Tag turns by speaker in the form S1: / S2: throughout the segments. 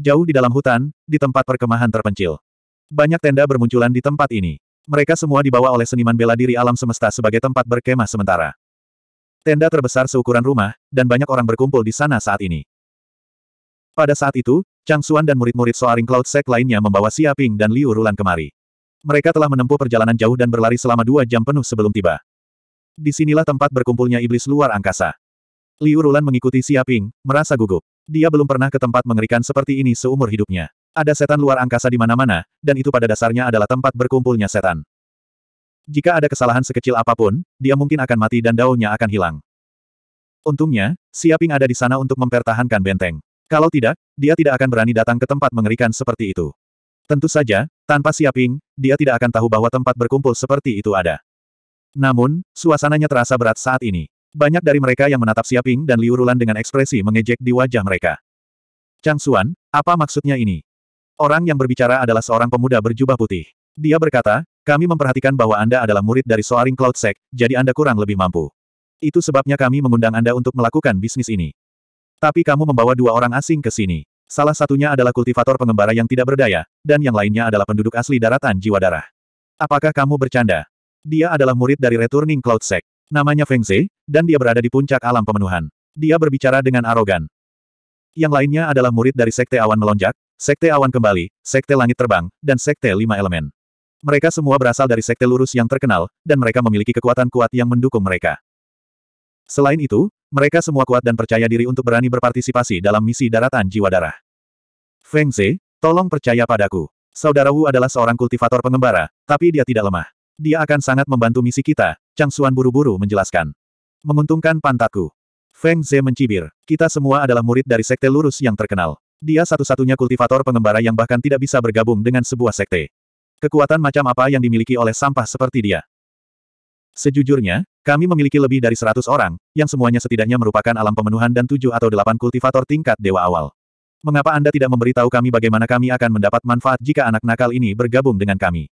S1: Jauh di dalam hutan, di tempat perkemahan terpencil. Banyak tenda bermunculan di tempat ini. Mereka semua dibawa oleh seniman bela diri alam semesta sebagai tempat berkemah sementara. Tenda terbesar seukuran rumah, dan banyak orang berkumpul di sana saat ini. Pada saat itu, Chang Xuan dan murid-murid Soaring Cloud Sect lainnya membawa Xia Ping dan Liu Rulan kemari. Mereka telah menempuh perjalanan jauh dan berlari selama dua jam penuh sebelum tiba. Disinilah tempat berkumpulnya iblis luar angkasa. Liu Rulan mengikuti Xia Ping, merasa gugup. Dia belum pernah ke tempat mengerikan seperti ini seumur hidupnya. Ada setan luar angkasa di mana-mana, dan itu pada dasarnya adalah tempat berkumpulnya setan. Jika ada kesalahan sekecil apapun, dia mungkin akan mati dan daunnya akan hilang. Untungnya, Siaping ada di sana untuk mempertahankan benteng. Kalau tidak, dia tidak akan berani datang ke tempat mengerikan seperti itu. Tentu saja, tanpa Siaping, dia tidak akan tahu bahwa tempat berkumpul seperti itu ada. Namun, suasananya terasa berat saat ini. Banyak dari mereka yang menatap Siaping dan Liurulan dengan ekspresi mengejek di wajah mereka. Chang Xuan, apa maksudnya ini? Orang yang berbicara adalah seorang pemuda berjubah putih. Dia berkata, kami memperhatikan bahwa Anda adalah murid dari Soaring Cloud Sect, jadi Anda kurang lebih mampu. Itu sebabnya kami mengundang Anda untuk melakukan bisnis ini. Tapi kamu membawa dua orang asing ke sini. Salah satunya adalah kultivator pengembara yang tidak berdaya, dan yang lainnya adalah penduduk asli daratan jiwa darah. Apakah kamu bercanda? Dia adalah murid dari Returning Cloud Sect. Namanya Feng Ze, dan dia berada di puncak alam pemenuhan. Dia berbicara dengan arogan. Yang lainnya adalah murid dari Sekte Awan Melonjak, Sekte Awan Kembali, Sekte Langit Terbang, dan Sekte Lima Elemen. Mereka semua berasal dari Sekte Lurus yang terkenal, dan mereka memiliki kekuatan kuat yang mendukung mereka. Selain itu, mereka semua kuat dan percaya diri untuk berani berpartisipasi dalam misi daratan jiwa darah. Feng Ze, tolong percaya padaku. Saudara Wu adalah seorang kultivator pengembara, tapi dia tidak lemah. Dia akan sangat membantu misi kita, Chang Suan buru-buru menjelaskan. Menguntungkan pantatku. Feng Ze mencibir. Kita semua adalah murid dari sekte lurus yang terkenal. Dia satu-satunya kultivator pengembara yang bahkan tidak bisa bergabung dengan sebuah sekte. Kekuatan macam apa yang dimiliki oleh sampah seperti dia? Sejujurnya, kami memiliki lebih dari seratus orang, yang semuanya setidaknya merupakan alam pemenuhan dan tujuh atau delapan kultivator tingkat dewa awal. Mengapa Anda tidak memberitahu kami bagaimana kami akan mendapat manfaat jika anak nakal ini bergabung dengan kami?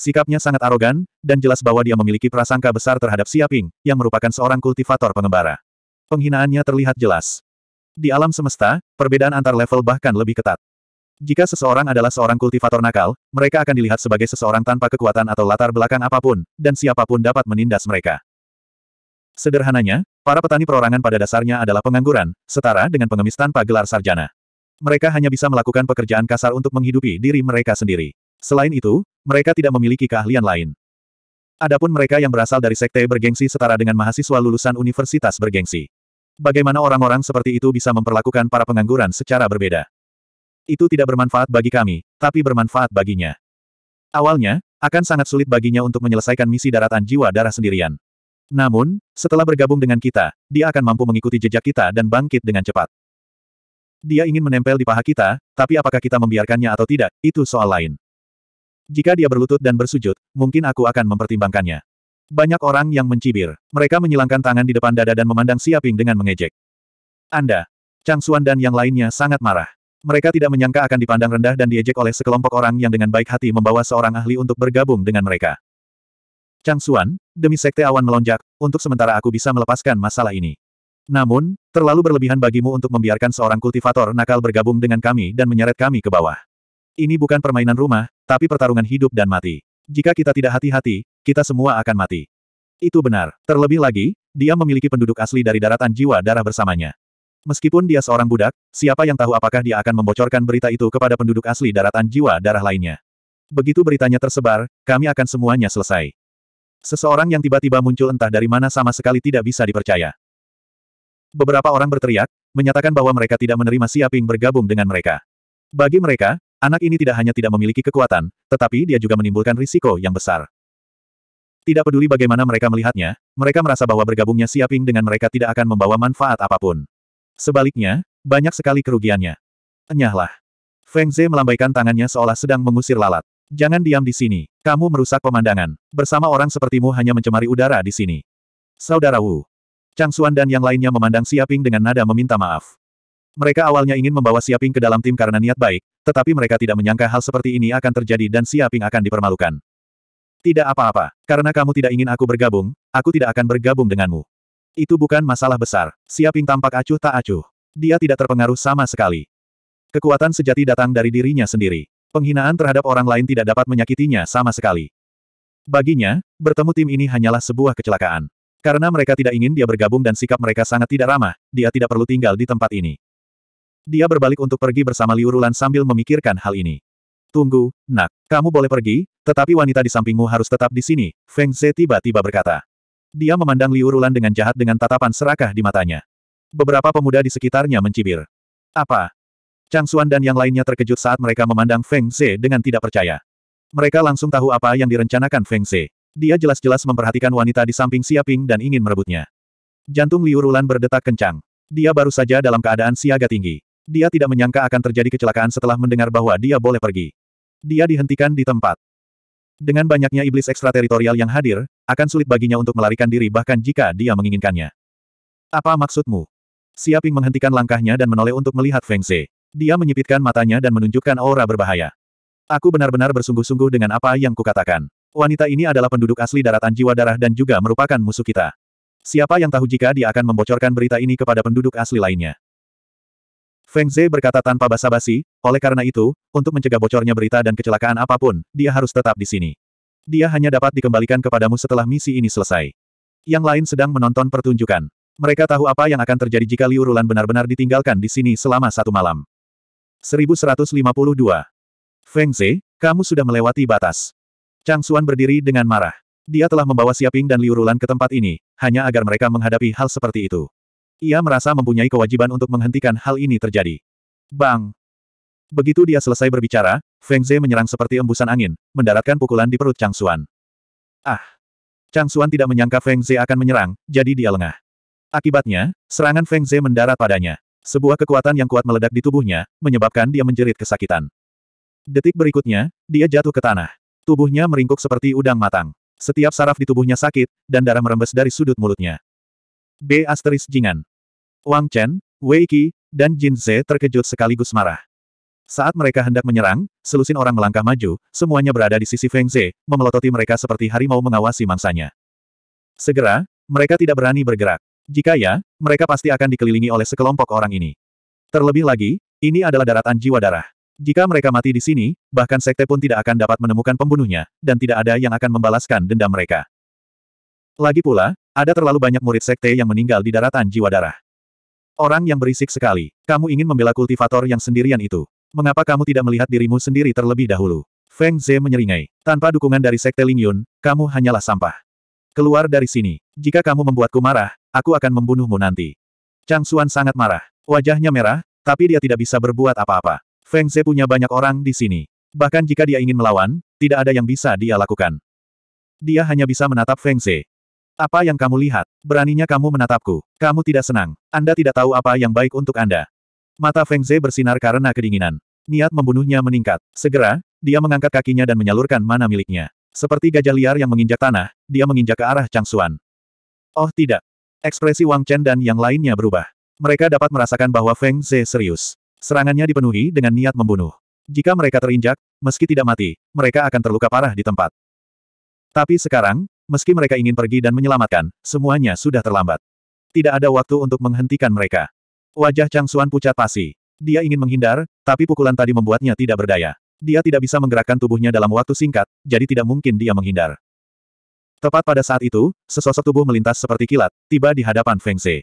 S1: Sikapnya sangat arogan, dan jelas bahwa dia memiliki prasangka besar terhadap Siaping, yang merupakan seorang kultivator pengembara. Penghinaannya terlihat jelas. Di alam semesta, perbedaan antar level bahkan lebih ketat. Jika seseorang adalah seorang kultivator nakal, mereka akan dilihat sebagai seseorang tanpa kekuatan atau latar belakang apapun, dan siapapun dapat menindas mereka. Sederhananya, para petani perorangan pada dasarnya adalah pengangguran, setara dengan pengemis tanpa gelar sarjana. Mereka hanya bisa melakukan pekerjaan kasar untuk menghidupi diri mereka sendiri. Selain itu, mereka tidak memiliki keahlian lain. Adapun mereka yang berasal dari sekte bergengsi setara dengan mahasiswa lulusan universitas bergengsi. Bagaimana orang-orang seperti itu bisa memperlakukan para pengangguran secara berbeda? Itu tidak bermanfaat bagi kami, tapi bermanfaat baginya. Awalnya, akan sangat sulit baginya untuk menyelesaikan misi daratan jiwa darah sendirian. Namun, setelah bergabung dengan kita, dia akan mampu mengikuti jejak kita dan bangkit dengan cepat. Dia ingin menempel di paha kita, tapi apakah kita membiarkannya atau tidak, itu soal lain. Jika dia berlutut dan bersujud, mungkin aku akan mempertimbangkannya. Banyak orang yang mencibir. Mereka menyilangkan tangan di depan dada dan memandang Siaping dengan mengejek. Anda, Chang Xuan dan yang lainnya sangat marah. Mereka tidak menyangka akan dipandang rendah dan diejek oleh sekelompok orang yang dengan baik hati membawa seorang ahli untuk bergabung dengan mereka. Chang Xuan, demi sekte awan melonjak, untuk sementara aku bisa melepaskan masalah ini. Namun, terlalu berlebihan bagimu untuk membiarkan seorang kultivator nakal bergabung dengan kami dan menyeret kami ke bawah. Ini bukan permainan rumah, tapi pertarungan hidup dan mati. Jika kita tidak hati-hati, kita semua akan mati. Itu benar. Terlebih lagi, dia memiliki penduduk asli dari daratan jiwa darah bersamanya. Meskipun dia seorang budak, siapa yang tahu apakah dia akan membocorkan berita itu kepada penduduk asli daratan jiwa darah lainnya. Begitu beritanya tersebar, kami akan semuanya selesai. Seseorang yang tiba-tiba muncul entah dari mana sama sekali tidak bisa dipercaya. Beberapa orang berteriak, menyatakan bahwa mereka tidak menerima Siaping bergabung dengan mereka. Bagi mereka, Anak ini tidak hanya tidak memiliki kekuatan, tetapi dia juga menimbulkan risiko yang besar. Tidak peduli bagaimana mereka melihatnya, mereka merasa bahwa bergabungnya Siaping dengan mereka tidak akan membawa manfaat apapun. Sebaliknya, banyak sekali kerugiannya. Enyahlah. Feng Ze melambaikan tangannya seolah sedang mengusir lalat. Jangan diam di sini, kamu merusak pemandangan. Bersama orang sepertimu hanya mencemari udara di sini. Saudara Wu. Chang Xuan dan yang lainnya memandang Siaping dengan nada meminta maaf. Mereka awalnya ingin membawa Siaping ke dalam tim karena niat baik, tetapi mereka tidak menyangka hal seperti ini akan terjadi dan Siaping akan dipermalukan. Tidak apa-apa, karena kamu tidak ingin aku bergabung, aku tidak akan bergabung denganmu. Itu bukan masalah besar, Siaping tampak acuh tak acuh. Dia tidak terpengaruh sama sekali. Kekuatan sejati datang dari dirinya sendiri. Penghinaan terhadap orang lain tidak dapat menyakitinya sama sekali. Baginya, bertemu tim ini hanyalah sebuah kecelakaan. Karena mereka tidak ingin dia bergabung dan sikap mereka sangat tidak ramah, dia tidak perlu tinggal di tempat ini. Dia berbalik untuk pergi bersama Liu Rulan sambil memikirkan hal ini. Tunggu, nak, kamu boleh pergi, tetapi wanita di sampingmu harus tetap di sini, Feng Ze tiba-tiba berkata. Dia memandang Liu Rulan dengan jahat dengan tatapan serakah di matanya. Beberapa pemuda di sekitarnya mencibir. Apa? Chang Xuan dan yang lainnya terkejut saat mereka memandang Feng Ze dengan tidak percaya. Mereka langsung tahu apa yang direncanakan Feng Ze. Dia jelas-jelas memperhatikan wanita di samping Siaping dan ingin merebutnya. Jantung Liu Rulan berdetak kencang. Dia baru saja dalam keadaan siaga tinggi. Dia tidak menyangka akan terjadi kecelakaan setelah mendengar bahwa dia boleh pergi. Dia dihentikan di tempat. Dengan banyaknya iblis ekstrateritorial yang hadir, akan sulit baginya untuk melarikan diri bahkan jika dia menginginkannya. Apa maksudmu? Siaping menghentikan langkahnya dan menoleh untuk melihat Feng Shui. Dia menyipitkan matanya dan menunjukkan aura berbahaya. Aku benar-benar bersungguh-sungguh dengan apa yang kukatakan. Wanita ini adalah penduduk asli daratan jiwa darah dan juga merupakan musuh kita. Siapa yang tahu jika dia akan membocorkan berita ini kepada penduduk asli lainnya? Feng Zhe berkata tanpa basa-basi, oleh karena itu, untuk mencegah bocornya berita dan kecelakaan apapun, dia harus tetap di sini. Dia hanya dapat dikembalikan kepadamu setelah misi ini selesai. Yang lain sedang menonton pertunjukan. Mereka tahu apa yang akan terjadi jika Liu Rulan benar-benar ditinggalkan di sini selama satu malam. 1152. Feng Zhe, kamu sudah melewati batas. Chang Xuan berdiri dengan marah. Dia telah membawa Xiaping dan Liu Rulan ke tempat ini, hanya agar mereka menghadapi hal seperti itu. Ia merasa mempunyai kewajiban untuk menghentikan hal ini terjadi. Bang! Begitu dia selesai berbicara, Feng Zhe menyerang seperti embusan angin, mendaratkan pukulan di perut Chang Xuan. Ah! Chang Xuan tidak menyangka Feng Zhe akan menyerang, jadi dia lengah. Akibatnya, serangan Feng Zhe mendarat padanya. Sebuah kekuatan yang kuat meledak di tubuhnya, menyebabkan dia menjerit kesakitan. Detik berikutnya, dia jatuh ke tanah. Tubuhnya meringkuk seperti udang matang. Setiap saraf di tubuhnya sakit, dan darah merembes dari sudut mulutnya. B. Asteris Jingan. Wang Chen, Wei Qi, dan Jin Ze terkejut sekaligus marah. Saat mereka hendak menyerang, selusin orang melangkah maju, semuanya berada di sisi Feng Ze, memelototi mereka seperti harimau mengawasi mangsanya. Segera, mereka tidak berani bergerak. Jika ya, mereka pasti akan dikelilingi oleh sekelompok orang ini. Terlebih lagi, ini adalah daratan jiwa darah. Jika mereka mati di sini, bahkan sekte pun tidak akan dapat menemukan pembunuhnya, dan tidak ada yang akan membalaskan dendam mereka. Lagi pula, ada terlalu banyak murid sekte yang meninggal di daratan jiwa darah. Orang yang berisik sekali. Kamu ingin membela kultivator yang sendirian itu. Mengapa kamu tidak melihat dirimu sendiri terlebih dahulu? Feng Ze menyeringai. Tanpa dukungan dari Sekte Ling Yun, kamu hanyalah sampah. Keluar dari sini. Jika kamu membuatku marah, aku akan membunuhmu nanti. Chang Xuan sangat marah. Wajahnya merah, tapi dia tidak bisa berbuat apa-apa. Feng Ze punya banyak orang di sini. Bahkan jika dia ingin melawan, tidak ada yang bisa dia lakukan. Dia hanya bisa menatap Feng Ze. Apa yang kamu lihat? Beraninya kamu menatapku. Kamu tidak senang. Anda tidak tahu apa yang baik untuk Anda. Mata Feng Zhe bersinar karena kedinginan. Niat membunuhnya meningkat. Segera, dia mengangkat kakinya dan menyalurkan mana miliknya. Seperti gajah liar yang menginjak tanah, dia menginjak ke arah Chang Xuan. Oh tidak. Ekspresi Wang Chen dan yang lainnya berubah. Mereka dapat merasakan bahwa Feng Zhe serius. Serangannya dipenuhi dengan niat membunuh. Jika mereka terinjak, meski tidak mati, mereka akan terluka parah di tempat. Tapi sekarang, meski mereka ingin pergi dan menyelamatkan, semuanya sudah terlambat. Tidak ada waktu untuk menghentikan mereka. Wajah Chang Xuan pucat pasi. Dia ingin menghindar, tapi pukulan tadi membuatnya tidak berdaya. Dia tidak bisa menggerakkan tubuhnya dalam waktu singkat, jadi tidak mungkin dia menghindar. Tepat pada saat itu, sesosok tubuh melintas seperti kilat, tiba di hadapan Feng She.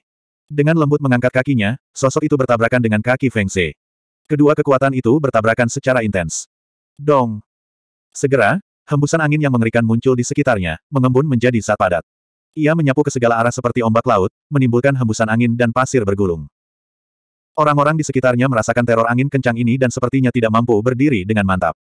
S1: Dengan lembut mengangkat kakinya, sosok itu bertabrakan dengan kaki Feng She. Kedua kekuatan itu bertabrakan secara intens. Dong! Segera, Hembusan angin yang mengerikan muncul di sekitarnya, mengembun menjadi zat padat. Ia menyapu ke segala arah seperti ombak laut, menimbulkan hembusan angin dan pasir bergulung. Orang-orang di sekitarnya merasakan teror angin kencang ini dan sepertinya tidak mampu berdiri dengan mantap.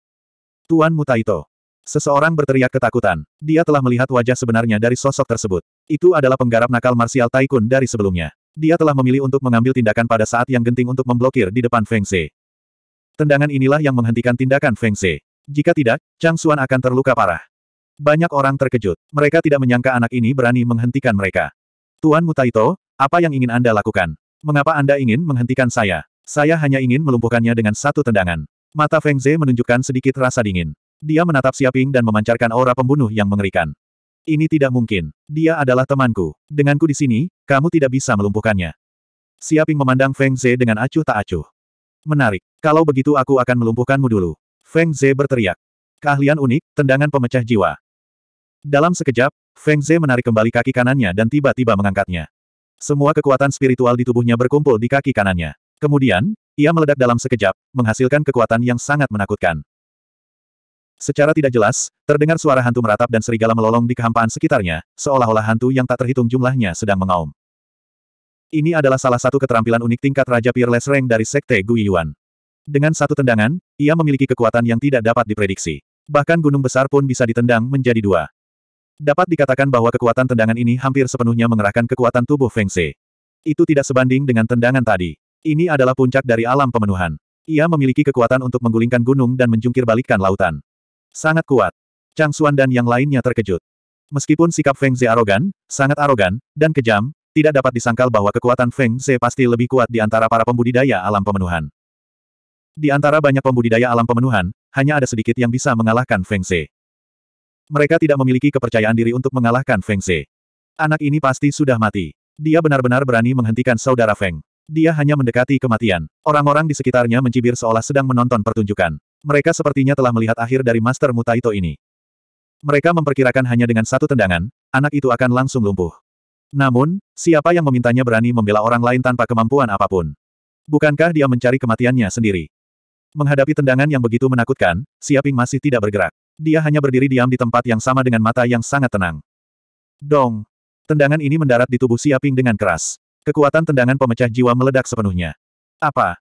S1: Tuan Mutaito. Seseorang berteriak ketakutan. Dia telah melihat wajah sebenarnya dari sosok tersebut. Itu adalah penggarap nakal marsial Taikun dari sebelumnya. Dia telah memilih untuk mengambil tindakan pada saat yang genting untuk memblokir di depan Feng Tendangan inilah yang menghentikan tindakan Feng jika tidak, Chang Xuan akan terluka parah. Banyak orang terkejut. Mereka tidak menyangka anak ini berani menghentikan mereka. Tuan Mutaito, apa yang ingin Anda lakukan? Mengapa Anda ingin menghentikan saya? Saya hanya ingin melumpuhkannya dengan satu tendangan. Mata Feng Zhe menunjukkan sedikit rasa dingin. Dia menatap Siaping dan memancarkan aura pembunuh yang mengerikan. Ini tidak mungkin. Dia adalah temanku. Denganku di sini, kamu tidak bisa melumpuhkannya. Siaping memandang Feng Zhe dengan acuh tak acuh. Menarik. Kalau begitu aku akan melumpuhkanmu dulu. Feng Ze berteriak. Keahlian unik, tendangan pemecah jiwa. Dalam sekejap, Feng Ze menarik kembali kaki kanannya dan tiba-tiba mengangkatnya. Semua kekuatan spiritual di tubuhnya berkumpul di kaki kanannya. Kemudian, ia meledak dalam sekejap, menghasilkan kekuatan yang sangat menakutkan. Secara tidak jelas, terdengar suara hantu meratap dan serigala melolong di kehampaan sekitarnya, seolah-olah hantu yang tak terhitung jumlahnya sedang mengaum. Ini adalah salah satu keterampilan unik tingkat Raja Peerless Rank dari Sekte Guiyuan. Dengan satu tendangan, ia memiliki kekuatan yang tidak dapat diprediksi. Bahkan gunung besar pun bisa ditendang menjadi dua. Dapat dikatakan bahwa kekuatan tendangan ini hampir sepenuhnya mengerahkan kekuatan tubuh Feng Xie. Itu tidak sebanding dengan tendangan tadi. Ini adalah puncak dari alam pemenuhan. Ia memiliki kekuatan untuk menggulingkan gunung dan menjungkir balikkan lautan. Sangat kuat. Chang Xuan dan yang lainnya terkejut. Meskipun sikap Feng Zhe arogan, sangat arogan, dan kejam, tidak dapat disangkal bahwa kekuatan Feng Zhe pasti lebih kuat di antara para pembudidaya alam pemenuhan. Di antara banyak pembudidaya alam pemenuhan, hanya ada sedikit yang bisa mengalahkan Feng She. Mereka tidak memiliki kepercayaan diri untuk mengalahkan Feng She. Anak ini pasti sudah mati. Dia benar-benar berani menghentikan saudara Feng. Dia hanya mendekati kematian. Orang-orang di sekitarnya mencibir seolah sedang menonton pertunjukan. Mereka sepertinya telah melihat akhir dari Master Mutaito ini. Mereka memperkirakan hanya dengan satu tendangan, anak itu akan langsung lumpuh. Namun, siapa yang memintanya berani membela orang lain tanpa kemampuan apapun? Bukankah dia mencari kematiannya sendiri? Menghadapi tendangan yang begitu menakutkan, Siaping masih tidak bergerak. Dia hanya berdiri diam di tempat yang sama dengan mata yang sangat tenang. Dong! Tendangan ini mendarat di tubuh Siaping dengan keras. Kekuatan tendangan pemecah jiwa meledak sepenuhnya. Apa?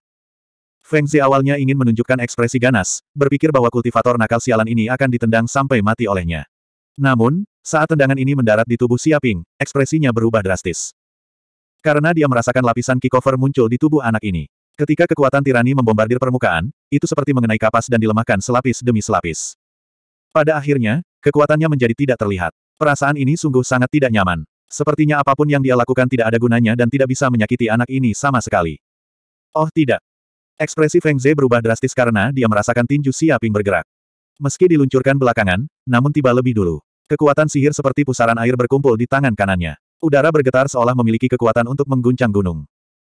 S1: Feng Zi awalnya ingin menunjukkan ekspresi ganas, berpikir bahwa kultivator nakal sialan ini akan ditendang sampai mati olehnya. Namun, saat tendangan ini mendarat di tubuh Siaping, ekspresinya berubah drastis. Karena dia merasakan lapisan kikover muncul di tubuh anak ini. Ketika kekuatan tirani membombardir permukaan, itu seperti mengenai kapas dan dilemahkan selapis demi selapis. Pada akhirnya, kekuatannya menjadi tidak terlihat. Perasaan ini sungguh sangat tidak nyaman. Sepertinya apapun yang dia lakukan tidak ada gunanya dan tidak bisa menyakiti anak ini sama sekali. Oh tidak. Ekspresi Feng Zhe berubah drastis karena dia merasakan tinju siaping bergerak. Meski diluncurkan belakangan, namun tiba lebih dulu. Kekuatan sihir seperti pusaran air berkumpul di tangan kanannya. Udara bergetar seolah memiliki kekuatan untuk mengguncang gunung.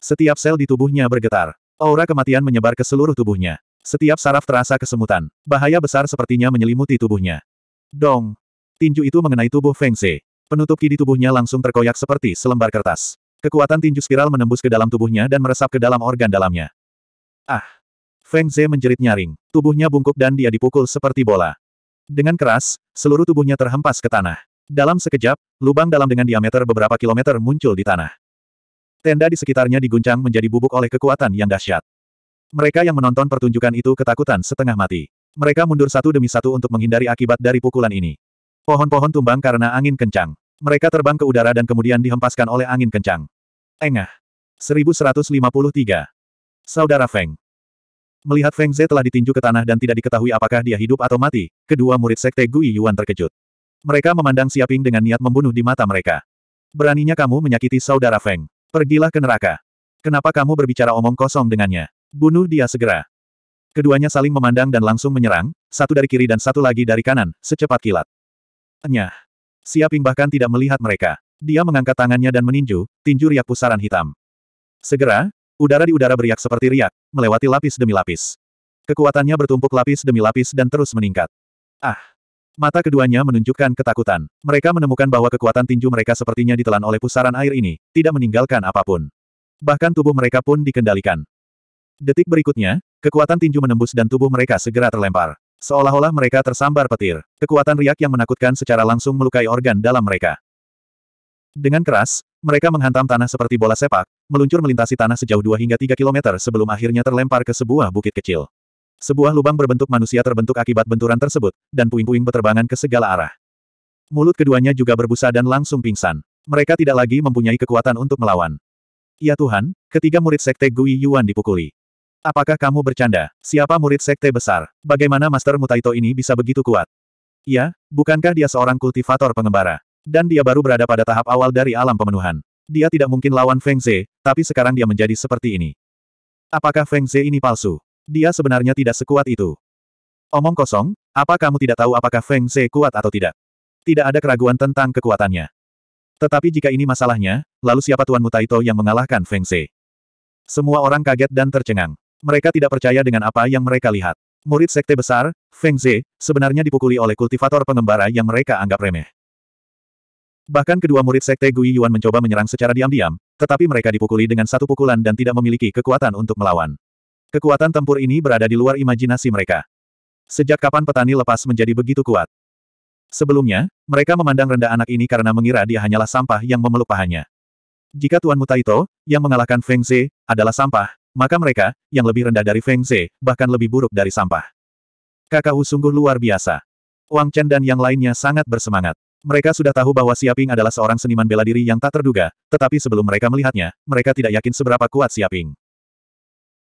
S1: Setiap sel di tubuhnya bergetar. Aura kematian menyebar ke seluruh tubuhnya. Setiap saraf terasa kesemutan. Bahaya besar sepertinya menyelimuti tubuhnya. Dong! Tinju itu mengenai tubuh Feng Ze. Penutup ki di tubuhnya langsung terkoyak seperti selembar kertas. Kekuatan tinju spiral menembus ke dalam tubuhnya dan meresap ke dalam organ dalamnya. Ah! Feng Ze menjerit nyaring. Tubuhnya bungkuk dan dia dipukul seperti bola. Dengan keras, seluruh tubuhnya terhempas ke tanah. Dalam sekejap, lubang dalam dengan diameter beberapa kilometer muncul di tanah. Tenda di sekitarnya diguncang menjadi bubuk oleh kekuatan yang dahsyat. Mereka yang menonton pertunjukan itu ketakutan setengah mati. Mereka mundur satu demi satu untuk menghindari akibat dari pukulan ini. Pohon-pohon tumbang karena angin kencang. Mereka terbang ke udara dan kemudian dihempaskan oleh angin kencang. Engah. 1153. Saudara Feng. Melihat Feng Ze telah ditinju ke tanah dan tidak diketahui apakah dia hidup atau mati, kedua murid sekte Gui Yuan terkejut. Mereka memandang Xiaping dengan niat membunuh di mata mereka. Beraninya kamu menyakiti saudara Feng. Pergilah ke neraka. Kenapa kamu berbicara omong kosong dengannya? Bunuh dia segera. Keduanya saling memandang dan langsung menyerang, satu dari kiri dan satu lagi dari kanan, secepat kilat. Enyah. Siaping bahkan tidak melihat mereka. Dia mengangkat tangannya dan meninju, tinju riak pusaran hitam. Segera, udara di udara beriak seperti riak, melewati lapis demi lapis. Kekuatannya bertumpuk lapis demi lapis dan terus meningkat. Ah! Mata keduanya menunjukkan ketakutan. Mereka menemukan bahwa kekuatan tinju mereka sepertinya ditelan oleh pusaran air ini, tidak meninggalkan apapun. Bahkan tubuh mereka pun dikendalikan. Detik berikutnya, kekuatan tinju menembus dan tubuh mereka segera terlempar. Seolah-olah mereka tersambar petir. Kekuatan riak yang menakutkan secara langsung melukai organ dalam mereka. Dengan keras, mereka menghantam tanah seperti bola sepak, meluncur melintasi tanah sejauh 2 hingga 3 kilometer sebelum akhirnya terlempar ke sebuah bukit kecil. Sebuah lubang berbentuk manusia terbentuk akibat benturan tersebut, dan puing-puing berterbangan ke segala arah. Mulut keduanya juga berbusa dan langsung pingsan. Mereka tidak lagi mempunyai kekuatan untuk melawan. Ya Tuhan, ketiga murid sekte Gui Yuan dipukuli. Apakah kamu bercanda? Siapa murid sekte besar? Bagaimana Master Mutaito ini bisa begitu kuat? Ya, bukankah dia seorang kultivator pengembara? Dan dia baru berada pada tahap awal dari alam pemenuhan. Dia tidak mungkin lawan Feng Ze, tapi sekarang dia menjadi seperti ini. Apakah Feng Ze ini palsu? Dia sebenarnya tidak sekuat itu. Omong kosong, apa kamu tidak tahu apakah Feng Se kuat atau tidak? Tidak ada keraguan tentang kekuatannya. Tetapi jika ini masalahnya, lalu siapa Tuan Mutaito yang mengalahkan Feng Se? Semua orang kaget dan tercengang. Mereka tidak percaya dengan apa yang mereka lihat. Murid sekte besar, Feng Ze, sebenarnya dipukuli oleh kultivator pengembara yang mereka anggap remeh. Bahkan kedua murid sekte Gui Yuan mencoba menyerang secara diam-diam, tetapi mereka dipukuli dengan satu pukulan dan tidak memiliki kekuatan untuk melawan. Kekuatan tempur ini berada di luar imajinasi mereka. Sejak kapan petani lepas menjadi begitu kuat? Sebelumnya, mereka memandang rendah anak ini karena mengira dia hanyalah sampah yang memeluk pahanya. Jika Tuan Mutaito, yang mengalahkan Feng Ze, adalah sampah, maka mereka, yang lebih rendah dari Feng Ze, bahkan lebih buruk dari sampah. Kakak Hu sungguh luar biasa. Wang Chen dan yang lainnya sangat bersemangat. Mereka sudah tahu bahwa Siaping adalah seorang seniman bela diri yang tak terduga, tetapi sebelum mereka melihatnya, mereka tidak yakin seberapa kuat Siaping.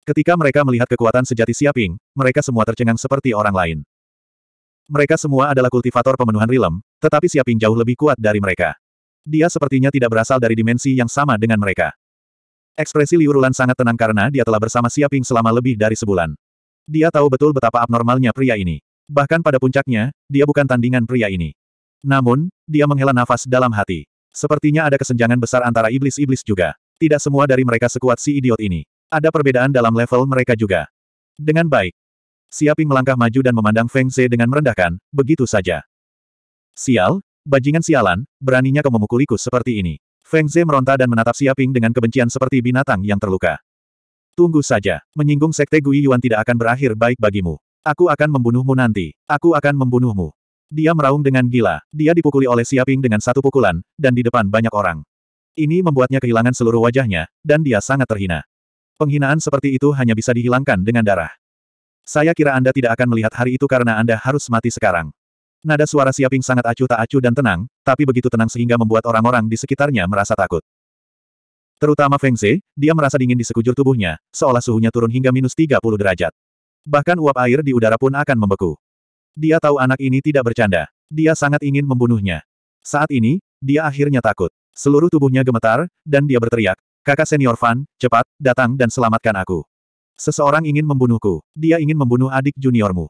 S1: Ketika mereka melihat kekuatan sejati Siaping, mereka semua tercengang seperti orang lain. Mereka semua adalah kultivator pemenuhan rilem, tetapi Siaping jauh lebih kuat dari mereka. Dia sepertinya tidak berasal dari dimensi yang sama dengan mereka. Ekspresi Liu Rulan sangat tenang karena dia telah bersama Siaping selama lebih dari sebulan. Dia tahu betul betapa abnormalnya pria ini. Bahkan pada puncaknya, dia bukan tandingan pria ini. Namun, dia menghela nafas dalam hati. Sepertinya ada kesenjangan besar antara iblis-iblis juga. Tidak semua dari mereka sekuat si idiot ini. Ada perbedaan dalam level mereka juga. Dengan baik. Siaping melangkah maju dan memandang Feng Ze dengan merendahkan, begitu saja. Sial, bajingan sialan, beraninya kau memukuliku seperti ini. Feng Ze meronta dan menatap Siaping dengan kebencian seperti binatang yang terluka. Tunggu saja, menyinggung sekte Gui Yuan tidak akan berakhir baik bagimu. Aku akan membunuhmu nanti. Aku akan membunuhmu. Dia meraung dengan gila. Dia dipukuli oleh Siaping dengan satu pukulan, dan di depan banyak orang. Ini membuatnya kehilangan seluruh wajahnya, dan dia sangat terhina. Penghinaan seperti itu hanya bisa dihilangkan dengan darah. Saya kira Anda tidak akan melihat hari itu karena Anda harus mati sekarang. Nada suara Siaping sangat acuh tak acuh dan tenang, tapi begitu tenang sehingga membuat orang-orang di sekitarnya merasa takut. Terutama Feng Zhe, dia merasa dingin di sekujur tubuhnya, seolah suhunya turun hingga minus 30 derajat. Bahkan uap air di udara pun akan membeku. Dia tahu anak ini tidak bercanda. Dia sangat ingin membunuhnya. Saat ini, dia akhirnya takut. Seluruh tubuhnya gemetar, dan dia berteriak, Kakak senior Fan, cepat, datang dan selamatkan aku. Seseorang ingin membunuhku. Dia ingin membunuh adik juniormu.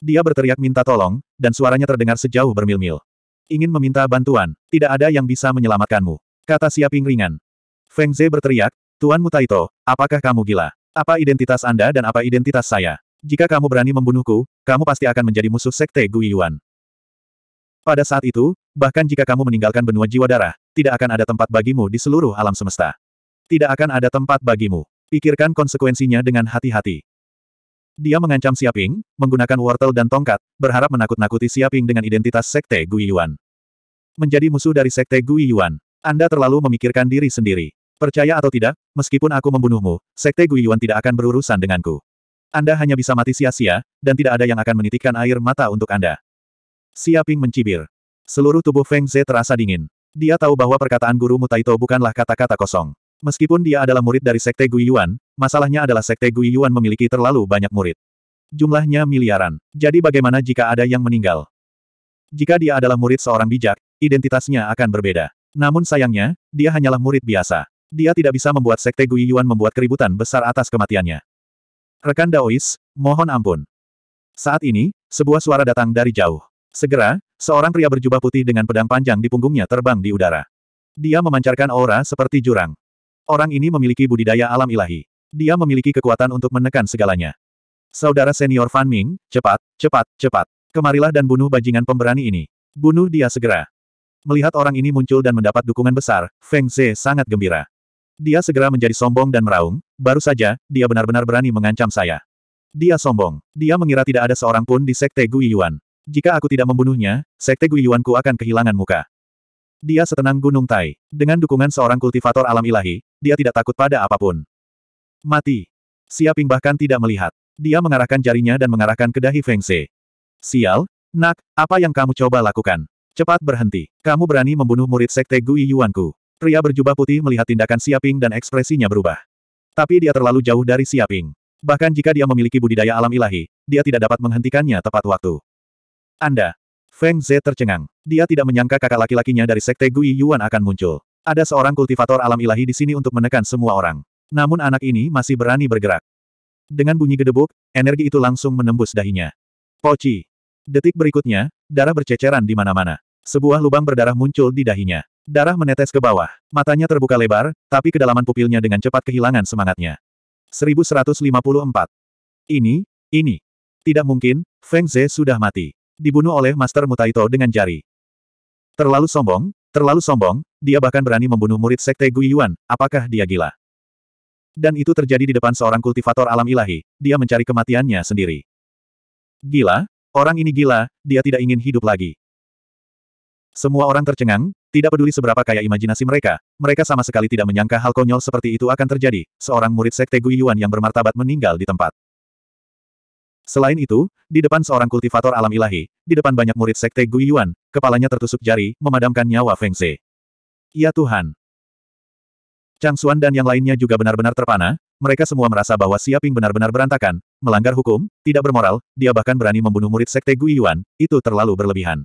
S1: Dia berteriak minta tolong, dan suaranya terdengar sejauh bermil-mil. Ingin meminta bantuan, tidak ada yang bisa menyelamatkanmu. Kata Siaping ringan. Feng Ze berteriak, Tuan Mutaito, apakah kamu gila? Apa identitas Anda dan apa identitas saya? Jika kamu berani membunuhku, kamu pasti akan menjadi musuh Sekte Guiyuan. Pada saat itu, bahkan jika kamu meninggalkan benua jiwa darah, tidak akan ada tempat bagimu di seluruh alam semesta. Tidak akan ada tempat bagimu. Pikirkan konsekuensinya dengan hati-hati. Dia mengancam Siaping, menggunakan wortel dan tongkat, berharap menakut-nakuti Siaping dengan identitas Sekte Guiyuan. Menjadi musuh dari Sekte Guiyuan, Anda terlalu memikirkan diri sendiri. Percaya atau tidak, meskipun aku membunuhmu, Sekte Guiyuan tidak akan berurusan denganku. Anda hanya bisa mati sia-sia, dan tidak ada yang akan menitikkan air mata untuk Anda. Siaping mencibir. Seluruh tubuh Feng Ze terasa dingin. Dia tahu bahwa perkataan guru Mutaito bukanlah kata-kata kosong. Meskipun dia adalah murid dari Sekte Guiyuan, masalahnya adalah Sekte Guiyuan memiliki terlalu banyak murid. Jumlahnya miliaran. Jadi bagaimana jika ada yang meninggal? Jika dia adalah murid seorang bijak, identitasnya akan berbeda. Namun sayangnya, dia hanyalah murid biasa. Dia tidak bisa membuat Sekte Guiyuan membuat keributan besar atas kematiannya. Rekan Daois, mohon ampun. Saat ini, sebuah suara datang dari jauh. Segera, seorang pria berjubah putih dengan pedang panjang di punggungnya terbang di udara. Dia memancarkan aura seperti jurang. Orang ini memiliki budidaya alam ilahi. Dia memiliki kekuatan untuk menekan segalanya. Saudara senior Fan Ming, cepat, cepat, cepat. Kemarilah dan bunuh bajingan pemberani ini. Bunuh dia segera. Melihat orang ini muncul dan mendapat dukungan besar, Feng Ze sangat gembira. Dia segera menjadi sombong dan meraung, baru saja, dia benar-benar berani mengancam saya. Dia sombong. Dia mengira tidak ada seorang pun di Sekte Gui Yuan. Jika aku tidak membunuhnya, Sekte Gui ku akan kehilangan muka. Dia setenang gunung Tai. Dengan dukungan seorang kultivator alam ilahi, dia tidak takut pada apapun. Mati. Siaping bahkan tidak melihat. Dia mengarahkan jarinya dan mengarahkan ke dahi Feng Se. Sial, nak, apa yang kamu coba lakukan? Cepat berhenti. Kamu berani membunuh murid sekte Gui Yuanku. Pria berjubah putih melihat tindakan Siaping dan ekspresinya berubah. Tapi dia terlalu jauh dari Siaping. Bahkan jika dia memiliki budidaya alam ilahi, dia tidak dapat menghentikannya tepat waktu. Anda, Feng Ze tercengang. Dia tidak menyangka kakak laki-lakinya dari sekte Gui Yuan akan muncul. Ada seorang kultivator alam ilahi di sini untuk menekan semua orang. Namun anak ini masih berani bergerak. Dengan bunyi gedebuk, energi itu langsung menembus dahinya. Poci. Detik berikutnya, darah berceceran di mana-mana. Sebuah lubang berdarah muncul di dahinya. Darah menetes ke bawah. Matanya terbuka lebar, tapi kedalaman pupilnya dengan cepat kehilangan semangatnya. 1154. Ini, ini. Tidak mungkin, Feng Ze sudah mati dibunuh oleh Master Mutaito dengan jari. Terlalu sombong, terlalu sombong, dia bahkan berani membunuh murid Sekte Guiyuan, apakah dia gila? Dan itu terjadi di depan seorang kultivator alam ilahi, dia mencari kematiannya sendiri. Gila? Orang ini gila, dia tidak ingin hidup lagi. Semua orang tercengang, tidak peduli seberapa kaya imajinasi mereka, mereka sama sekali tidak menyangka hal konyol seperti itu akan terjadi, seorang murid Sekte Guiyuan yang bermartabat meninggal di tempat. Selain itu, di depan seorang kultivator alam ilahi, di depan banyak murid sekte Gui kepalanya tertusuk jari, memadamkan nyawa Feng Ze. Ya Tuhan! Chang Xuan dan yang lainnya juga benar-benar terpana, mereka semua merasa bahwa Siaping benar-benar berantakan, melanggar hukum, tidak bermoral, dia bahkan berani membunuh murid sekte Gui itu terlalu berlebihan.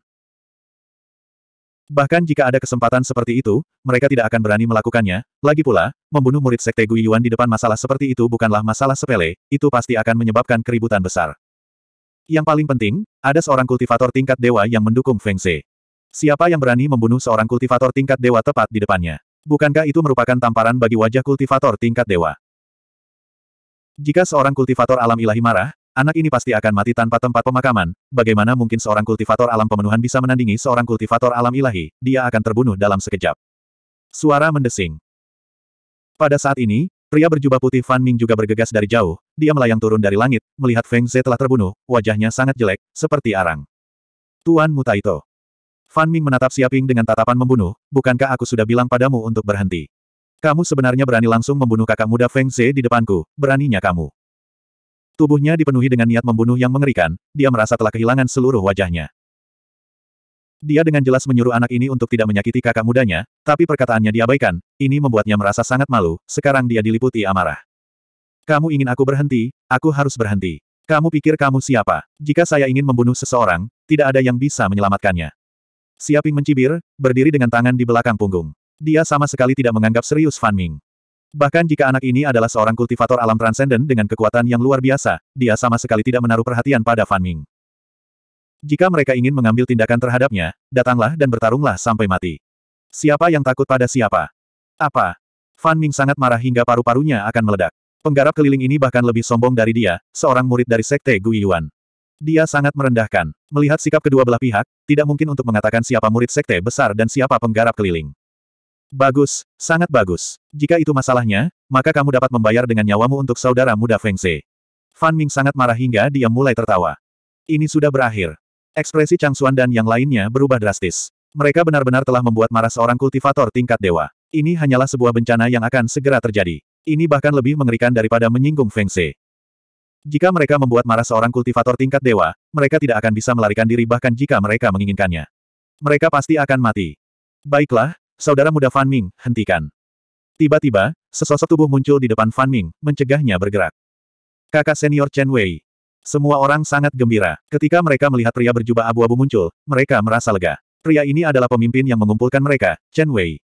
S1: Bahkan jika ada kesempatan seperti itu, mereka tidak akan berani melakukannya. Lagi pula, membunuh murid Sekte Guiyuan di depan masalah seperti itu bukanlah masalah sepele, itu pasti akan menyebabkan keributan besar. Yang paling penting, ada seorang kultivator tingkat dewa yang mendukung Feng Shui. Siapa yang berani membunuh seorang kultivator tingkat dewa tepat di depannya? Bukankah itu merupakan tamparan bagi wajah kultivator tingkat dewa? Jika seorang kultivator alam ilahi marah, Anak ini pasti akan mati tanpa tempat pemakaman, bagaimana mungkin seorang kultivator alam pemenuhan bisa menandingi seorang kultivator alam ilahi, dia akan terbunuh dalam sekejap. Suara mendesing. Pada saat ini, pria berjubah putih Fan Ming juga bergegas dari jauh, dia melayang turun dari langit, melihat Feng Zhe telah terbunuh, wajahnya sangat jelek, seperti arang. Tuan Mutaito. Fan Ming menatap Siaping dengan tatapan membunuh, bukankah aku sudah bilang padamu untuk berhenti? Kamu sebenarnya berani langsung membunuh kakak muda Feng Zhe di depanku, beraninya kamu. Tubuhnya dipenuhi dengan niat membunuh yang mengerikan, dia merasa telah kehilangan seluruh wajahnya. Dia dengan jelas menyuruh anak ini untuk tidak menyakiti kakak mudanya, tapi perkataannya diabaikan, ini membuatnya merasa sangat malu, sekarang dia diliputi amarah. Kamu ingin aku berhenti, aku harus berhenti. Kamu pikir kamu siapa? Jika saya ingin membunuh seseorang, tidak ada yang bisa menyelamatkannya. Siaping mencibir, berdiri dengan tangan di belakang punggung. Dia sama sekali tidak menganggap serius Fan Ming. Bahkan jika anak ini adalah seorang kultivator alam transenden dengan kekuatan yang luar biasa, dia sama sekali tidak menaruh perhatian pada Fan Ming. Jika mereka ingin mengambil tindakan terhadapnya, datanglah dan bertarunglah sampai mati. Siapa yang takut pada siapa? Apa? Fan Ming sangat marah hingga paru-parunya akan meledak. Penggarap keliling ini bahkan lebih sombong dari dia, seorang murid dari Sekte Gui Yuan. Dia sangat merendahkan. Melihat sikap kedua belah pihak, tidak mungkin untuk mengatakan siapa murid Sekte besar dan siapa penggarap keliling. Bagus, sangat bagus. Jika itu masalahnya, maka kamu dapat membayar dengan nyawamu untuk saudara muda Feng Zhe. Fan Ming sangat marah hingga dia mulai tertawa. Ini sudah berakhir. Ekspresi Chang Xuan dan yang lainnya berubah drastis. Mereka benar-benar telah membuat marah seorang kultivator tingkat dewa. Ini hanyalah sebuah bencana yang akan segera terjadi. Ini bahkan lebih mengerikan daripada menyinggung Feng Zhe. Jika mereka membuat marah seorang kultivator tingkat dewa, mereka tidak akan bisa melarikan diri bahkan jika mereka menginginkannya. Mereka pasti akan mati. Baiklah, Saudara muda Fan Ming, hentikan. Tiba-tiba, sesosok tubuh muncul di depan Fan Ming, mencegahnya bergerak. Kakak senior Chen Wei. Semua orang sangat gembira. Ketika mereka melihat pria berjubah abu-abu muncul, mereka merasa lega. Pria ini adalah pemimpin yang mengumpulkan mereka, Chen Wei.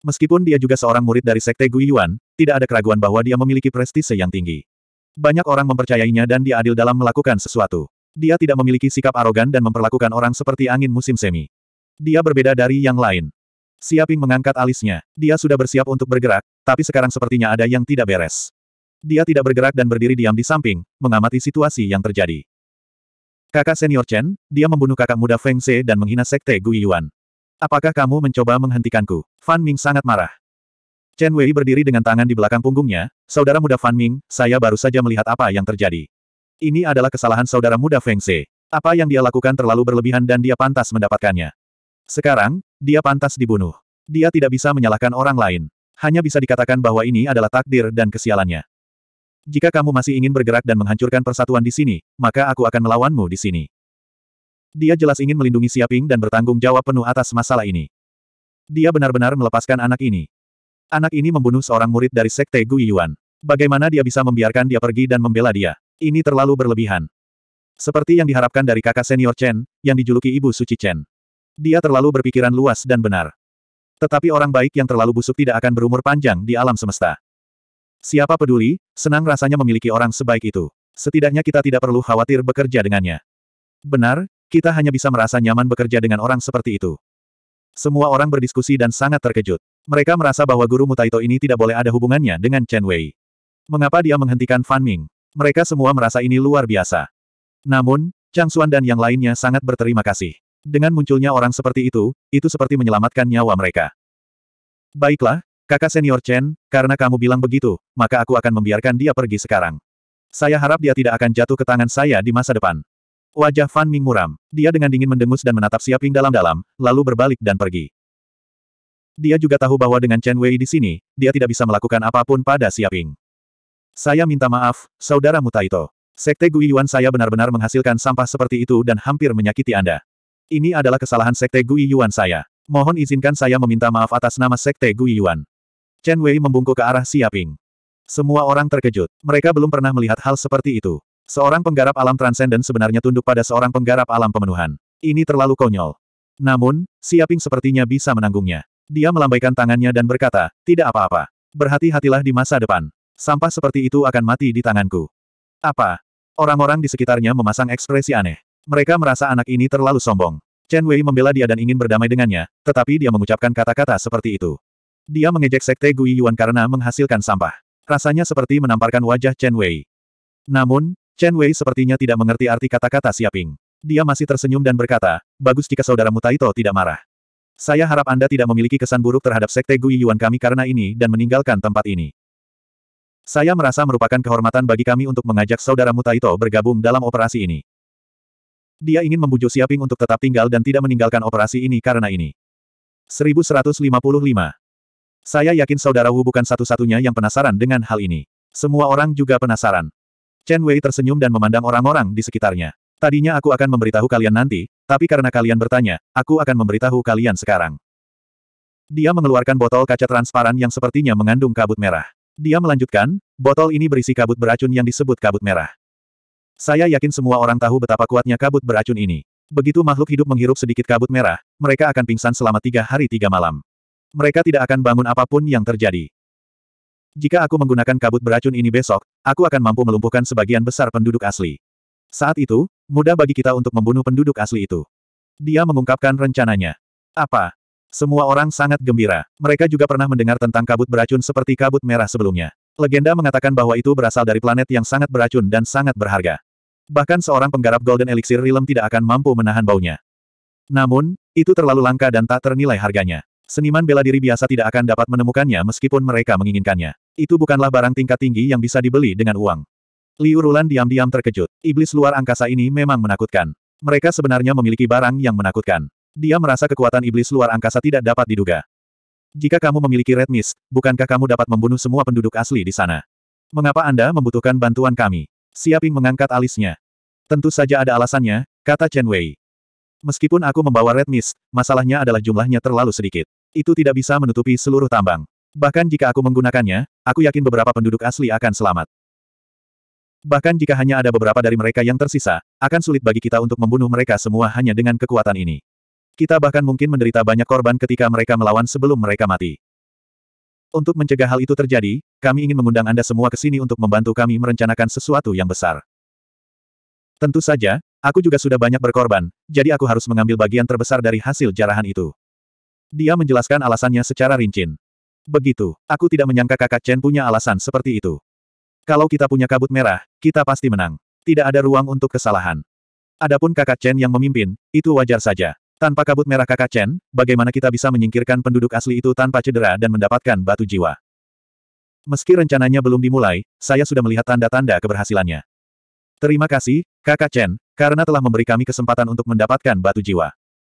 S1: Meskipun dia juga seorang murid dari Sekte Guiyuan, tidak ada keraguan bahwa dia memiliki prestise yang tinggi. Banyak orang mempercayainya dan dia adil dalam melakukan sesuatu. Dia tidak memiliki sikap arogan dan memperlakukan orang seperti angin musim semi. Dia berbeda dari yang lain. Siaping mengangkat alisnya. Dia sudah bersiap untuk bergerak, tapi sekarang sepertinya ada yang tidak beres. Dia tidak bergerak dan berdiri diam di samping, mengamati situasi yang terjadi. Kakak senior Chen, dia membunuh kakak muda Feng Se dan menghina sekte Gui Yuan. Apakah kamu mencoba menghentikanku? Fan Ming sangat marah. Chen Wei berdiri dengan tangan di belakang punggungnya, saudara muda Fan Ming, saya baru saja melihat apa yang terjadi. Ini adalah kesalahan saudara muda Feng Se. Apa yang dia lakukan terlalu berlebihan dan dia pantas mendapatkannya. Sekarang, dia pantas dibunuh. Dia tidak bisa menyalahkan orang lain. Hanya bisa dikatakan bahwa ini adalah takdir dan kesialannya. Jika kamu masih ingin bergerak dan menghancurkan persatuan di sini, maka aku akan melawanmu di sini. Dia jelas ingin melindungi Siaping dan bertanggung jawab penuh atas masalah ini. Dia benar-benar melepaskan anak ini. Anak ini membunuh seorang murid dari Sekte Guiyuan. Bagaimana dia bisa membiarkan dia pergi dan membela dia? Ini terlalu berlebihan. Seperti yang diharapkan dari kakak senior Chen, yang dijuluki Ibu Suci Chen. Dia terlalu berpikiran luas dan benar. Tetapi orang baik yang terlalu busuk tidak akan berumur panjang di alam semesta. Siapa peduli, senang rasanya memiliki orang sebaik itu. Setidaknya kita tidak perlu khawatir bekerja dengannya. Benar, kita hanya bisa merasa nyaman bekerja dengan orang seperti itu. Semua orang berdiskusi dan sangat terkejut. Mereka merasa bahwa guru Mutaito ini tidak boleh ada hubungannya dengan Chen Wei. Mengapa dia menghentikan Fan Ming? Mereka semua merasa ini luar biasa. Namun, Chang Xuan dan yang lainnya sangat berterima kasih. Dengan munculnya orang seperti itu, itu seperti menyelamatkan nyawa mereka. Baiklah, kakak senior Chen, karena kamu bilang begitu, maka aku akan membiarkan dia pergi sekarang. Saya harap dia tidak akan jatuh ke tangan saya di masa depan. Wajah Fan Ming muram. Dia dengan dingin mendengus dan menatap Siaping dalam-dalam, lalu berbalik dan pergi. Dia juga tahu bahwa dengan Chen Wei di sini, dia tidak bisa melakukan apapun pada Siaping. Saya minta maaf, Saudara Mutaito. Sekte Gui Yuan saya benar-benar menghasilkan sampah seperti itu dan hampir menyakiti Anda. Ini adalah kesalahan Sekte Gui Yuan saya. Mohon izinkan saya meminta maaf atas nama Sekte Gui Yuan. Chen Wei membungkuk ke arah Siaping. Semua orang terkejut. Mereka belum pernah melihat hal seperti itu. Seorang penggarap alam transenden sebenarnya tunduk pada seorang penggarap alam pemenuhan. Ini terlalu konyol. Namun, Siaping sepertinya bisa menanggungnya. Dia melambaikan tangannya dan berkata, tidak apa-apa. Berhati-hatilah di masa depan. Sampah seperti itu akan mati di tanganku. Apa? Orang-orang di sekitarnya memasang ekspresi aneh. Mereka merasa anak ini terlalu sombong. Chen Wei membela dia dan ingin berdamai dengannya, tetapi dia mengucapkan kata-kata seperti itu. Dia mengejek sekte Gui Yuan karena menghasilkan sampah. Rasanya seperti menamparkan wajah Chen Wei. Namun, Chen Wei sepertinya tidak mengerti arti kata-kata Siaping. Dia masih tersenyum dan berkata, bagus jika saudaramu Taito tidak marah. Saya harap Anda tidak memiliki kesan buruk terhadap sekte Gui Yuan kami karena ini dan meninggalkan tempat ini. Saya merasa merupakan kehormatan bagi kami untuk mengajak saudaramu Taito bergabung dalam operasi ini. Dia ingin membujuk Siaping untuk tetap tinggal dan tidak meninggalkan operasi ini karena ini. 1155. Saya yakin saudara Wu bukan satu-satunya yang penasaran dengan hal ini. Semua orang juga penasaran. Chen Wei tersenyum dan memandang orang-orang di sekitarnya. Tadinya aku akan memberitahu kalian nanti, tapi karena kalian bertanya, aku akan memberitahu kalian sekarang. Dia mengeluarkan botol kaca transparan yang sepertinya mengandung kabut merah. Dia melanjutkan, botol ini berisi kabut beracun yang disebut kabut merah. Saya yakin semua orang tahu betapa kuatnya kabut beracun ini. Begitu makhluk hidup menghirup sedikit kabut merah, mereka akan pingsan selama tiga hari tiga malam. Mereka tidak akan bangun apapun yang terjadi. Jika aku menggunakan kabut beracun ini besok, aku akan mampu melumpuhkan sebagian besar penduduk asli. Saat itu, mudah bagi kita untuk membunuh penduduk asli itu. Dia mengungkapkan rencananya. Apa? Semua orang sangat gembira. Mereka juga pernah mendengar tentang kabut beracun seperti kabut merah sebelumnya. Legenda mengatakan bahwa itu berasal dari planet yang sangat beracun dan sangat berharga. Bahkan seorang penggarap Golden Elixir Realm tidak akan mampu menahan baunya. Namun, itu terlalu langka dan tak ternilai harganya. Seniman bela diri biasa tidak akan dapat menemukannya meskipun mereka menginginkannya. Itu bukanlah barang tingkat tinggi yang bisa dibeli dengan uang. Liu Rulan diam-diam terkejut. Iblis luar angkasa ini memang menakutkan. Mereka sebenarnya memiliki barang yang menakutkan. Dia merasa kekuatan iblis luar angkasa tidak dapat diduga. Jika kamu memiliki Red Mist, bukankah kamu dapat membunuh semua penduduk asli di sana? Mengapa Anda membutuhkan bantuan kami? Siaping mengangkat alisnya. Tentu saja ada alasannya, kata Chen Wei. Meskipun aku membawa Red Mist, masalahnya adalah jumlahnya terlalu sedikit. Itu tidak bisa menutupi seluruh tambang. Bahkan jika aku menggunakannya, aku yakin beberapa penduduk asli akan selamat. Bahkan jika hanya ada beberapa dari mereka yang tersisa, akan sulit bagi kita untuk membunuh mereka semua hanya dengan kekuatan ini. Kita bahkan mungkin menderita banyak korban ketika mereka melawan sebelum mereka mati. Untuk mencegah hal itu terjadi, kami ingin mengundang Anda semua ke sini untuk membantu kami merencanakan sesuatu yang besar. Tentu saja, aku juga sudah banyak berkorban, jadi aku harus mengambil bagian terbesar dari hasil jarahan itu. Dia menjelaskan alasannya secara rinci. Begitu, aku tidak menyangka kakak Chen punya alasan seperti itu. Kalau kita punya kabut merah, kita pasti menang. Tidak ada ruang untuk kesalahan. Adapun kakak Chen yang memimpin, itu wajar saja. Tanpa kabut merah kakak Chen, bagaimana kita bisa menyingkirkan penduduk asli itu tanpa cedera dan mendapatkan batu jiwa? Meski rencananya belum dimulai, saya sudah melihat tanda-tanda keberhasilannya. Terima kasih, kakak Chen, karena telah memberi kami kesempatan untuk mendapatkan batu jiwa.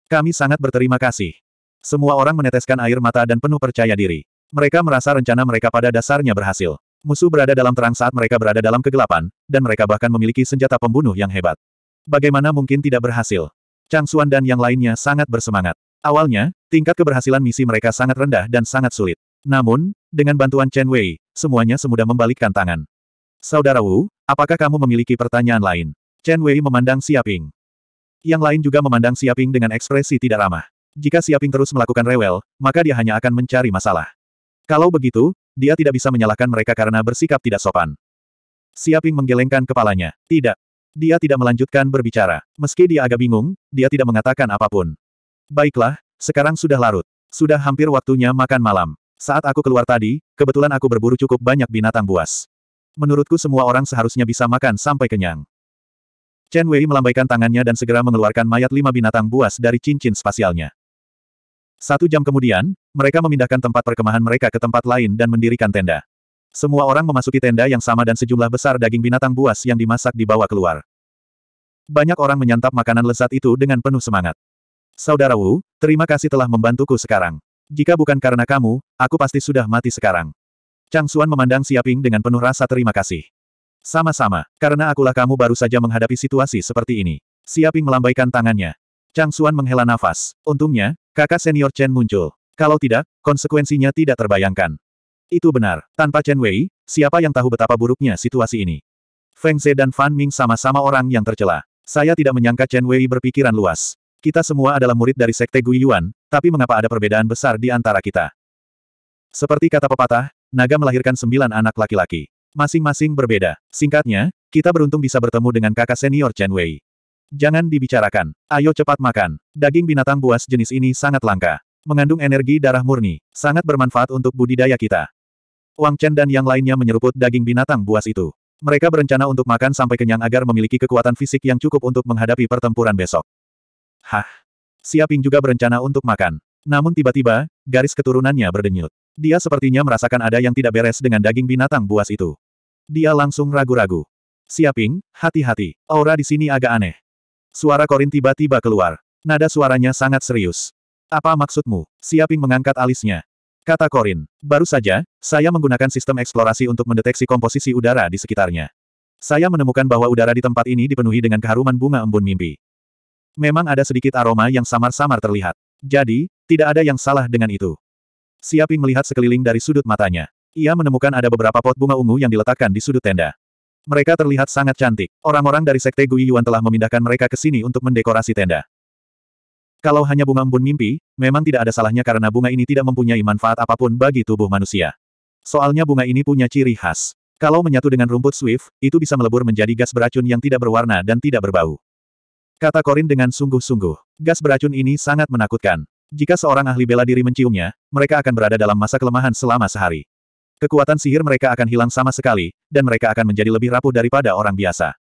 S1: Kami sangat berterima kasih. Semua orang meneteskan air mata dan penuh percaya diri. Mereka merasa rencana mereka pada dasarnya berhasil. Musuh berada dalam terang saat mereka berada dalam kegelapan, dan mereka bahkan memiliki senjata pembunuh yang hebat. Bagaimana mungkin tidak berhasil? Chang Xuan dan yang lainnya sangat bersemangat. Awalnya, tingkat keberhasilan misi mereka sangat rendah dan sangat sulit. Namun, dengan bantuan Chen Wei, semuanya semudah membalikkan tangan. Saudara Wu, apakah kamu memiliki pertanyaan lain? Chen Wei memandang Siaping. Yang lain juga memandang Siaping dengan ekspresi tidak ramah. Jika Siaping terus melakukan rewel, maka dia hanya akan mencari masalah. Kalau begitu, dia tidak bisa menyalahkan mereka karena bersikap tidak sopan. Siaping menggelengkan kepalanya. Tidak, dia tidak melanjutkan berbicara. Meski dia agak bingung, dia tidak mengatakan apapun. Baiklah, sekarang sudah larut. Sudah hampir waktunya makan malam. Saat aku keluar tadi, kebetulan aku berburu cukup banyak binatang buas. Menurutku semua orang seharusnya bisa makan sampai kenyang. Chen Wei melambaikan tangannya dan segera mengeluarkan mayat lima binatang buas dari cincin spasialnya. Satu jam kemudian, mereka memindahkan tempat perkemahan mereka ke tempat lain dan mendirikan tenda. Semua orang memasuki tenda yang sama dan sejumlah besar daging binatang buas yang dimasak dibawa keluar. Banyak orang menyantap makanan lezat itu dengan penuh semangat. Saudara Wu, terima kasih telah membantuku sekarang. Jika bukan karena kamu, aku pasti sudah mati sekarang. Chang Xuan memandang Siaping dengan penuh rasa terima kasih. Sama-sama, karena akulah kamu baru saja menghadapi situasi seperti ini. Siaping melambaikan tangannya. Chang Xuan menghela nafas. Untungnya, kakak senior Chen muncul. Kalau tidak, konsekuensinya tidak terbayangkan. Itu benar. Tanpa Chen Wei, siapa yang tahu betapa buruknya situasi ini? Feng Ze dan Fan Ming sama-sama orang yang tercela. Saya tidak menyangka Chen Wei berpikiran luas. Kita semua adalah murid dari Sekte Guiyuan, tapi mengapa ada perbedaan besar di antara kita? Seperti kata pepatah, naga melahirkan sembilan anak laki-laki. Masing-masing berbeda. Singkatnya, kita beruntung bisa bertemu dengan kakak senior Chen Wei. Jangan dibicarakan. Ayo cepat makan. Daging binatang buas jenis ini sangat langka. Mengandung energi darah murni. Sangat bermanfaat untuk budidaya kita. Wang Chen dan yang lainnya menyeruput daging binatang buas itu. Mereka berencana untuk makan sampai kenyang agar memiliki kekuatan fisik yang cukup untuk menghadapi pertempuran besok. Hah. Siaping juga berencana untuk makan. Namun tiba-tiba, garis keturunannya berdenyut. Dia sepertinya merasakan ada yang tidak beres dengan daging binatang buas itu. Dia langsung ragu-ragu. Siaping, hati-hati. Aura di sini agak aneh. Suara Korin tiba-tiba keluar. Nada suaranya sangat serius. Apa maksudmu? Siaping mengangkat alisnya. Kata Korin. Baru saja, saya menggunakan sistem eksplorasi untuk mendeteksi komposisi udara di sekitarnya. Saya menemukan bahwa udara di tempat ini dipenuhi dengan keharuman bunga embun mimpi. Memang ada sedikit aroma yang samar-samar terlihat. Jadi, tidak ada yang salah dengan itu. Siaping melihat sekeliling dari sudut matanya. Ia menemukan ada beberapa pot bunga ungu yang diletakkan di sudut tenda. Mereka terlihat sangat cantik. Orang-orang dari Sekte Gui Yuan telah memindahkan mereka ke sini untuk mendekorasi tenda. Kalau hanya bunga embun mimpi, memang tidak ada salahnya karena bunga ini tidak mempunyai manfaat apapun bagi tubuh manusia. Soalnya bunga ini punya ciri khas. Kalau menyatu dengan rumput Swift, itu bisa melebur menjadi gas beracun yang tidak berwarna dan tidak berbau. Kata Korin dengan sungguh-sungguh. Gas beracun ini sangat menakutkan. Jika seorang ahli bela diri menciumnya, mereka akan berada dalam masa kelemahan selama sehari. Kekuatan sihir mereka akan hilang sama sekali, dan mereka akan menjadi lebih rapuh daripada orang biasa.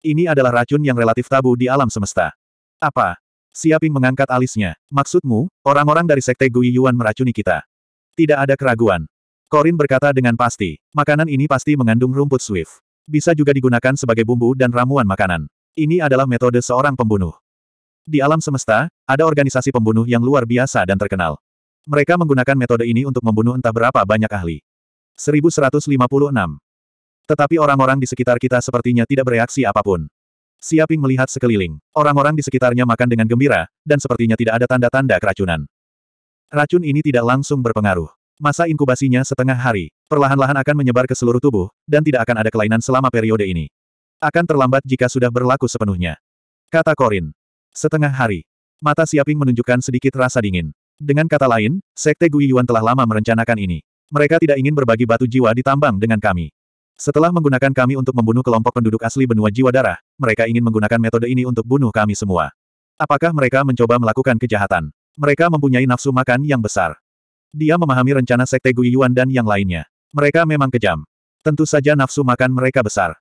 S1: Ini adalah racun yang relatif tabu di alam semesta. Apa? Siaping mengangkat alisnya. Maksudmu, orang-orang dari Sekte Gui Yuan meracuni kita? Tidak ada keraguan. Korin berkata dengan pasti, makanan ini pasti mengandung rumput Swift. Bisa juga digunakan sebagai bumbu dan ramuan makanan. Ini adalah metode seorang pembunuh. Di alam semesta, ada organisasi pembunuh yang luar biasa dan terkenal. Mereka menggunakan metode ini untuk membunuh entah berapa banyak ahli. 1156. Tetapi orang-orang di sekitar kita sepertinya tidak bereaksi apapun. Siaping melihat sekeliling. Orang-orang di sekitarnya makan dengan gembira, dan sepertinya tidak ada tanda-tanda keracunan. Racun ini tidak langsung berpengaruh. Masa inkubasinya setengah hari, perlahan-lahan akan menyebar ke seluruh tubuh, dan tidak akan ada kelainan selama periode ini. Akan terlambat jika sudah berlaku sepenuhnya. Kata Korin. Setengah hari. Mata Siaping menunjukkan sedikit rasa dingin. Dengan kata lain, Sekte Gui Yuan telah lama merencanakan ini. Mereka tidak ingin berbagi batu jiwa di tambang dengan kami. Setelah menggunakan kami untuk membunuh kelompok penduduk asli benua jiwa darah, mereka ingin menggunakan metode ini untuk bunuh kami semua. Apakah mereka mencoba melakukan kejahatan? Mereka mempunyai nafsu makan yang besar. Dia memahami rencana Sekte Guiyuan dan yang lainnya. Mereka memang kejam. Tentu saja nafsu makan mereka besar.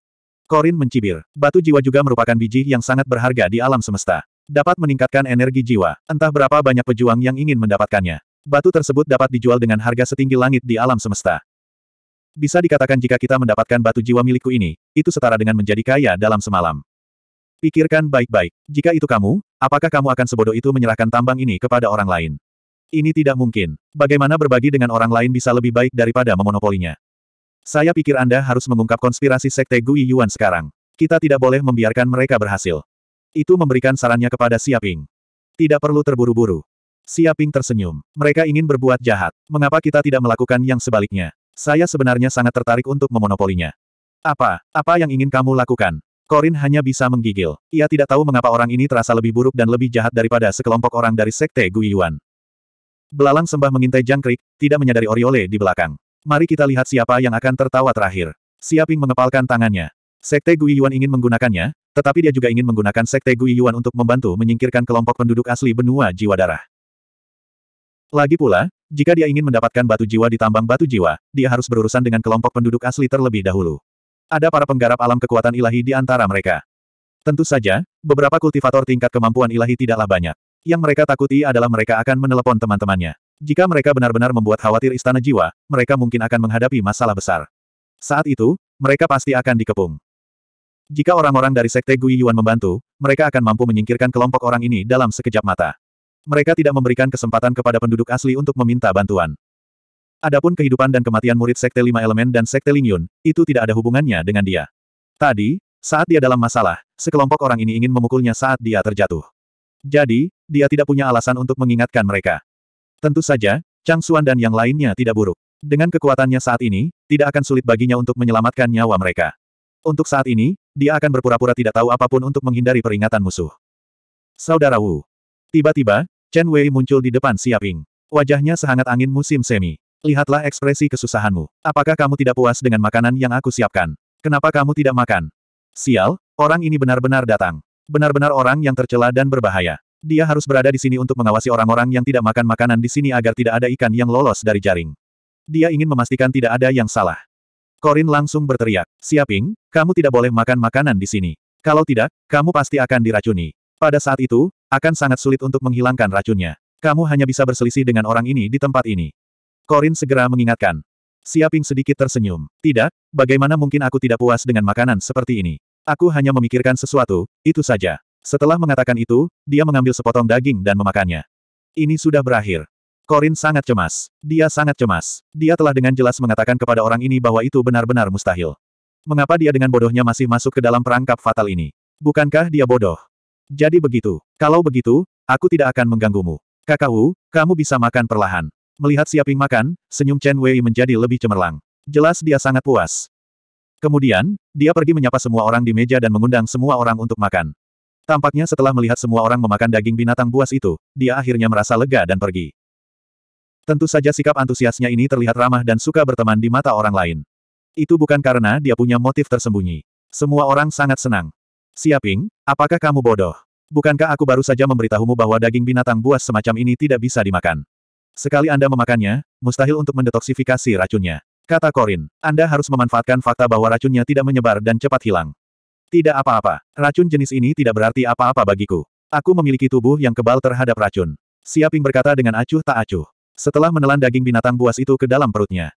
S1: Korin mencibir. Batu jiwa juga merupakan biji yang sangat berharga di alam semesta. Dapat meningkatkan energi jiwa. Entah berapa banyak pejuang yang ingin mendapatkannya. Batu tersebut dapat dijual dengan harga setinggi langit di alam semesta. Bisa dikatakan jika kita mendapatkan batu jiwa milikku ini, itu setara dengan menjadi kaya dalam semalam. Pikirkan baik-baik. Jika itu kamu, apakah kamu akan sebodoh itu menyerahkan tambang ini kepada orang lain? Ini tidak mungkin. Bagaimana berbagi dengan orang lain bisa lebih baik daripada memonopolinya? Saya pikir Anda harus mengungkap konspirasi sekte Gui Yuan sekarang. Kita tidak boleh membiarkan mereka berhasil. Itu memberikan sarannya kepada Siaping. Tidak perlu terburu-buru. Siaping tersenyum. Mereka ingin berbuat jahat. Mengapa kita tidak melakukan yang sebaliknya? Saya sebenarnya sangat tertarik untuk memonopolinya. Apa? Apa yang ingin kamu lakukan? Korin hanya bisa menggigil. Ia tidak tahu mengapa orang ini terasa lebih buruk dan lebih jahat daripada sekelompok orang dari Sekte Guiyuan. Belalang sembah mengintai jangkrik, tidak menyadari Oriole di belakang. Mari kita lihat siapa yang akan tertawa terakhir. Siaping mengepalkan tangannya. Sekte Guiyuan ingin menggunakannya, tetapi dia juga ingin menggunakan Sekte Guiyuan untuk membantu menyingkirkan kelompok penduduk asli benua jiwa darah. Lagi pula, jika dia ingin mendapatkan batu jiwa di tambang batu jiwa, dia harus berurusan dengan kelompok penduduk asli terlebih dahulu. Ada para penggarap alam kekuatan ilahi di antara mereka. Tentu saja, beberapa kultivator tingkat kemampuan ilahi tidaklah banyak. Yang mereka takuti adalah mereka akan menelepon teman-temannya. Jika mereka benar-benar membuat khawatir istana jiwa, mereka mungkin akan menghadapi masalah besar. Saat itu, mereka pasti akan dikepung. Jika orang-orang dari Sekte Gui Yuan membantu, mereka akan mampu menyingkirkan kelompok orang ini dalam sekejap mata. Mereka tidak memberikan kesempatan kepada penduduk asli untuk meminta bantuan. Adapun kehidupan dan kematian murid Sekte Lima Elemen dan Sekte Lingyun, itu tidak ada hubungannya dengan dia. Tadi, saat dia dalam masalah, sekelompok orang ini ingin memukulnya saat dia terjatuh. Jadi, dia tidak punya alasan untuk mengingatkan mereka. Tentu saja, Chang Xuan dan yang lainnya tidak buruk. Dengan kekuatannya saat ini, tidak akan sulit baginya untuk menyelamatkan nyawa mereka. Untuk saat ini, dia akan berpura-pura tidak tahu apapun untuk menghindari peringatan musuh. Saudara Wu. Tiba-tiba, Chen Wei muncul di depan Siaping. Wajahnya sehangat angin musim semi. Lihatlah ekspresi kesusahanmu. Apakah kamu tidak puas dengan makanan yang aku siapkan? Kenapa kamu tidak makan? Sial, orang ini benar-benar datang. Benar-benar orang yang tercela dan berbahaya. Dia harus berada di sini untuk mengawasi orang-orang yang tidak makan makanan di sini agar tidak ada ikan yang lolos dari jaring. Dia ingin memastikan tidak ada yang salah. Korin langsung berteriak, Siaping, kamu tidak boleh makan makanan di sini. Kalau tidak, kamu pasti akan diracuni. Pada saat itu, akan sangat sulit untuk menghilangkan racunnya. Kamu hanya bisa berselisih dengan orang ini di tempat ini. Korin segera mengingatkan. Siaping sedikit tersenyum. Tidak, bagaimana mungkin aku tidak puas dengan makanan seperti ini? Aku hanya memikirkan sesuatu, itu saja. Setelah mengatakan itu, dia mengambil sepotong daging dan memakannya. Ini sudah berakhir. Korin sangat cemas. Dia sangat cemas. Dia telah dengan jelas mengatakan kepada orang ini bahwa itu benar-benar mustahil. Mengapa dia dengan bodohnya masih masuk ke dalam perangkap fatal ini? Bukankah dia bodoh? Jadi begitu. Kalau begitu, aku tidak akan mengganggumu. Kakak Wu, kamu bisa makan perlahan. Melihat Siaping makan, senyum Chen Wei menjadi lebih cemerlang. Jelas dia sangat puas. Kemudian, dia pergi menyapa semua orang di meja dan mengundang semua orang untuk makan. Tampaknya setelah melihat semua orang memakan daging binatang buas itu, dia akhirnya merasa lega dan pergi. Tentu saja sikap antusiasnya ini terlihat ramah dan suka berteman di mata orang lain. Itu bukan karena dia punya motif tersembunyi. Semua orang sangat senang. Siaping, apakah kamu bodoh? Bukankah aku baru saja memberitahumu bahwa daging binatang buas semacam ini tidak bisa dimakan? Sekali Anda memakannya, mustahil untuk mendetoksifikasi racunnya. Kata Korin, Anda harus memanfaatkan fakta bahwa racunnya tidak menyebar dan cepat hilang. Tidak apa-apa, racun jenis ini tidak berarti apa-apa bagiku. Aku memiliki tubuh yang kebal terhadap racun. Siaping berkata dengan acuh tak acuh. Setelah menelan daging binatang buas itu ke dalam perutnya.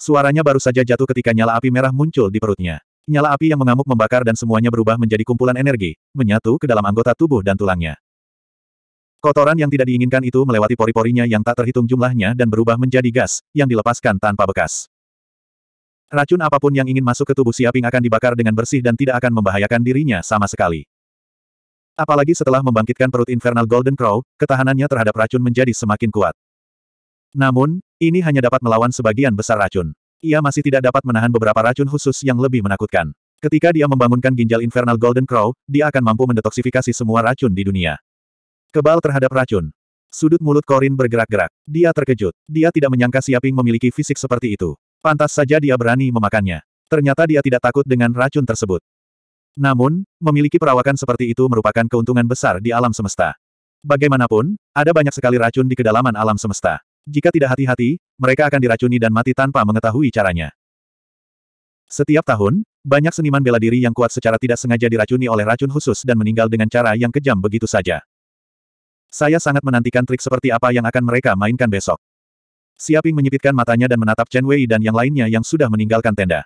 S1: Suaranya baru saja jatuh ketika nyala api merah muncul di perutnya nyala api yang mengamuk membakar dan semuanya berubah menjadi kumpulan energi, menyatu ke dalam anggota tubuh dan tulangnya. Kotoran yang tidak diinginkan itu melewati pori-porinya yang tak terhitung jumlahnya dan berubah menjadi gas, yang dilepaskan tanpa bekas. Racun apapun yang ingin masuk ke tubuh Siaping akan dibakar dengan bersih dan tidak akan membahayakan dirinya sama sekali. Apalagi setelah membangkitkan perut Infernal Golden Crow, ketahanannya terhadap racun menjadi semakin kuat. Namun, ini hanya dapat melawan sebagian besar racun. Ia masih tidak dapat menahan beberapa racun khusus yang lebih menakutkan. Ketika dia membangunkan ginjal infernal Golden Crow, dia akan mampu mendetoksifikasi semua racun di dunia. Kebal terhadap racun. Sudut mulut Korin bergerak-gerak. Dia terkejut. Dia tidak menyangka Siaping memiliki fisik seperti itu. Pantas saja dia berani memakannya. Ternyata dia tidak takut dengan racun tersebut. Namun, memiliki perawakan seperti itu merupakan keuntungan besar di alam semesta. Bagaimanapun, ada banyak sekali racun di kedalaman alam semesta. Jika tidak hati-hati, mereka akan diracuni dan mati tanpa mengetahui caranya. Setiap tahun, banyak seniman bela diri yang kuat secara tidak sengaja diracuni oleh racun khusus dan meninggal dengan cara yang kejam begitu saja. Saya sangat menantikan trik seperti apa yang akan mereka mainkan besok. Siaping menyipitkan matanya dan menatap Chen Wei dan yang lainnya yang sudah meninggalkan tenda.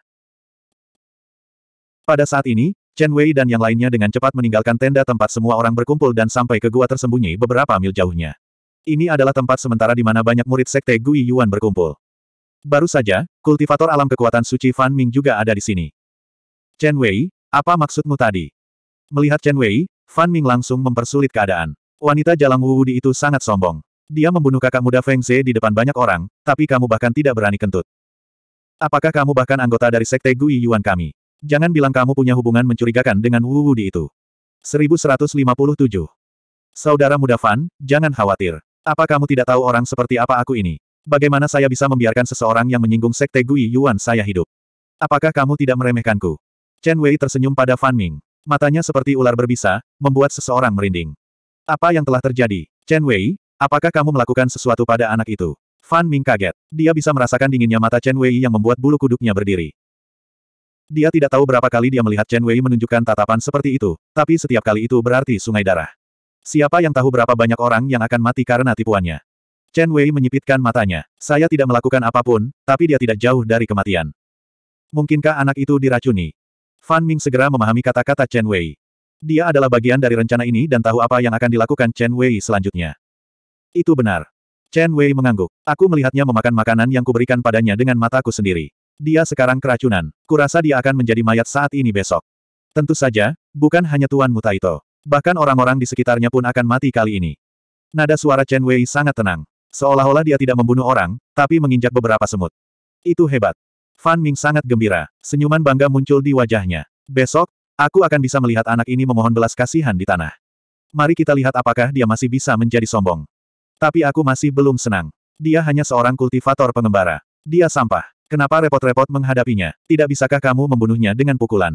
S1: Pada saat ini, Chen Wei dan yang lainnya dengan cepat meninggalkan tenda tempat semua orang berkumpul dan sampai ke gua tersembunyi beberapa mil jauhnya. Ini adalah tempat sementara di mana banyak murid sekte Gui Yuan berkumpul. Baru saja, kultivator alam kekuatan suci Fan Ming juga ada di sini. Chen Wei, apa maksudmu tadi? Melihat Chen Wei, Fan Ming langsung mempersulit keadaan. Wanita jalang Wu Di itu sangat sombong. Dia membunuh kakak muda Feng Ze di depan banyak orang, tapi kamu bahkan tidak berani kentut. Apakah kamu bahkan anggota dari sekte Gui Yuan kami? Jangan bilang kamu punya hubungan mencurigakan dengan Wu Di itu. 1157 Saudara muda Fan, jangan khawatir. Apa kamu tidak tahu orang seperti apa aku ini? Bagaimana saya bisa membiarkan seseorang yang menyinggung sekte Gui Yuan saya hidup? Apakah kamu tidak meremehkanku? Chen Wei tersenyum pada Fan Ming. Matanya seperti ular berbisa, membuat seseorang merinding. Apa yang telah terjadi? Chen Wei, apakah kamu melakukan sesuatu pada anak itu? Fan Ming kaget. Dia bisa merasakan dinginnya mata Chen Wei yang membuat bulu kuduknya berdiri. Dia tidak tahu berapa kali dia melihat Chen Wei menunjukkan tatapan seperti itu, tapi setiap kali itu berarti sungai darah. Siapa yang tahu berapa banyak orang yang akan mati karena tipuannya? Chen Wei menyipitkan matanya. Saya tidak melakukan apapun, tapi dia tidak jauh dari kematian. Mungkinkah anak itu diracuni? Fan Ming segera memahami kata-kata Chen Wei. Dia adalah bagian dari rencana ini dan tahu apa yang akan dilakukan Chen Wei selanjutnya. Itu benar. Chen Wei mengangguk. Aku melihatnya memakan makanan yang kuberikan padanya dengan mataku sendiri. Dia sekarang keracunan. Kurasa dia akan menjadi mayat saat ini besok. Tentu saja, bukan hanya Tuan Mutaito. Bahkan orang-orang di sekitarnya pun akan mati kali ini. Nada suara Chen Wei sangat tenang. Seolah-olah dia tidak membunuh orang, tapi menginjak beberapa semut. Itu hebat. Fan Ming sangat gembira. Senyuman bangga muncul di wajahnya. Besok, aku akan bisa melihat anak ini memohon belas kasihan di tanah. Mari kita lihat apakah dia masih bisa menjadi sombong. Tapi aku masih belum senang. Dia hanya seorang kultivator pengembara. Dia sampah. Kenapa repot-repot menghadapinya? Tidak bisakah kamu membunuhnya dengan pukulan?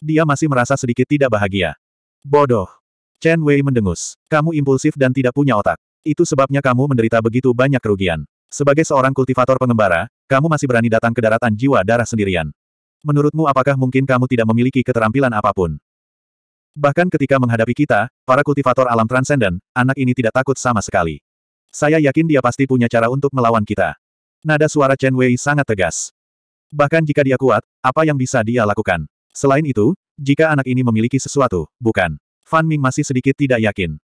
S1: Dia masih merasa sedikit tidak bahagia. Bodoh. Chen Wei mendengus. Kamu impulsif dan tidak punya otak. Itu sebabnya kamu menderita begitu banyak kerugian. Sebagai seorang kultivator pengembara, kamu masih berani datang ke daratan jiwa darah sendirian. Menurutmu apakah mungkin kamu tidak memiliki keterampilan apapun? Bahkan ketika menghadapi kita, para kultivator alam transenden, anak ini tidak takut sama sekali. Saya yakin dia pasti punya cara untuk melawan kita. Nada suara Chen Wei sangat tegas. Bahkan jika dia kuat, apa yang bisa dia lakukan? Selain itu, jika anak ini memiliki sesuatu, bukan. Fan Ming masih sedikit tidak yakin.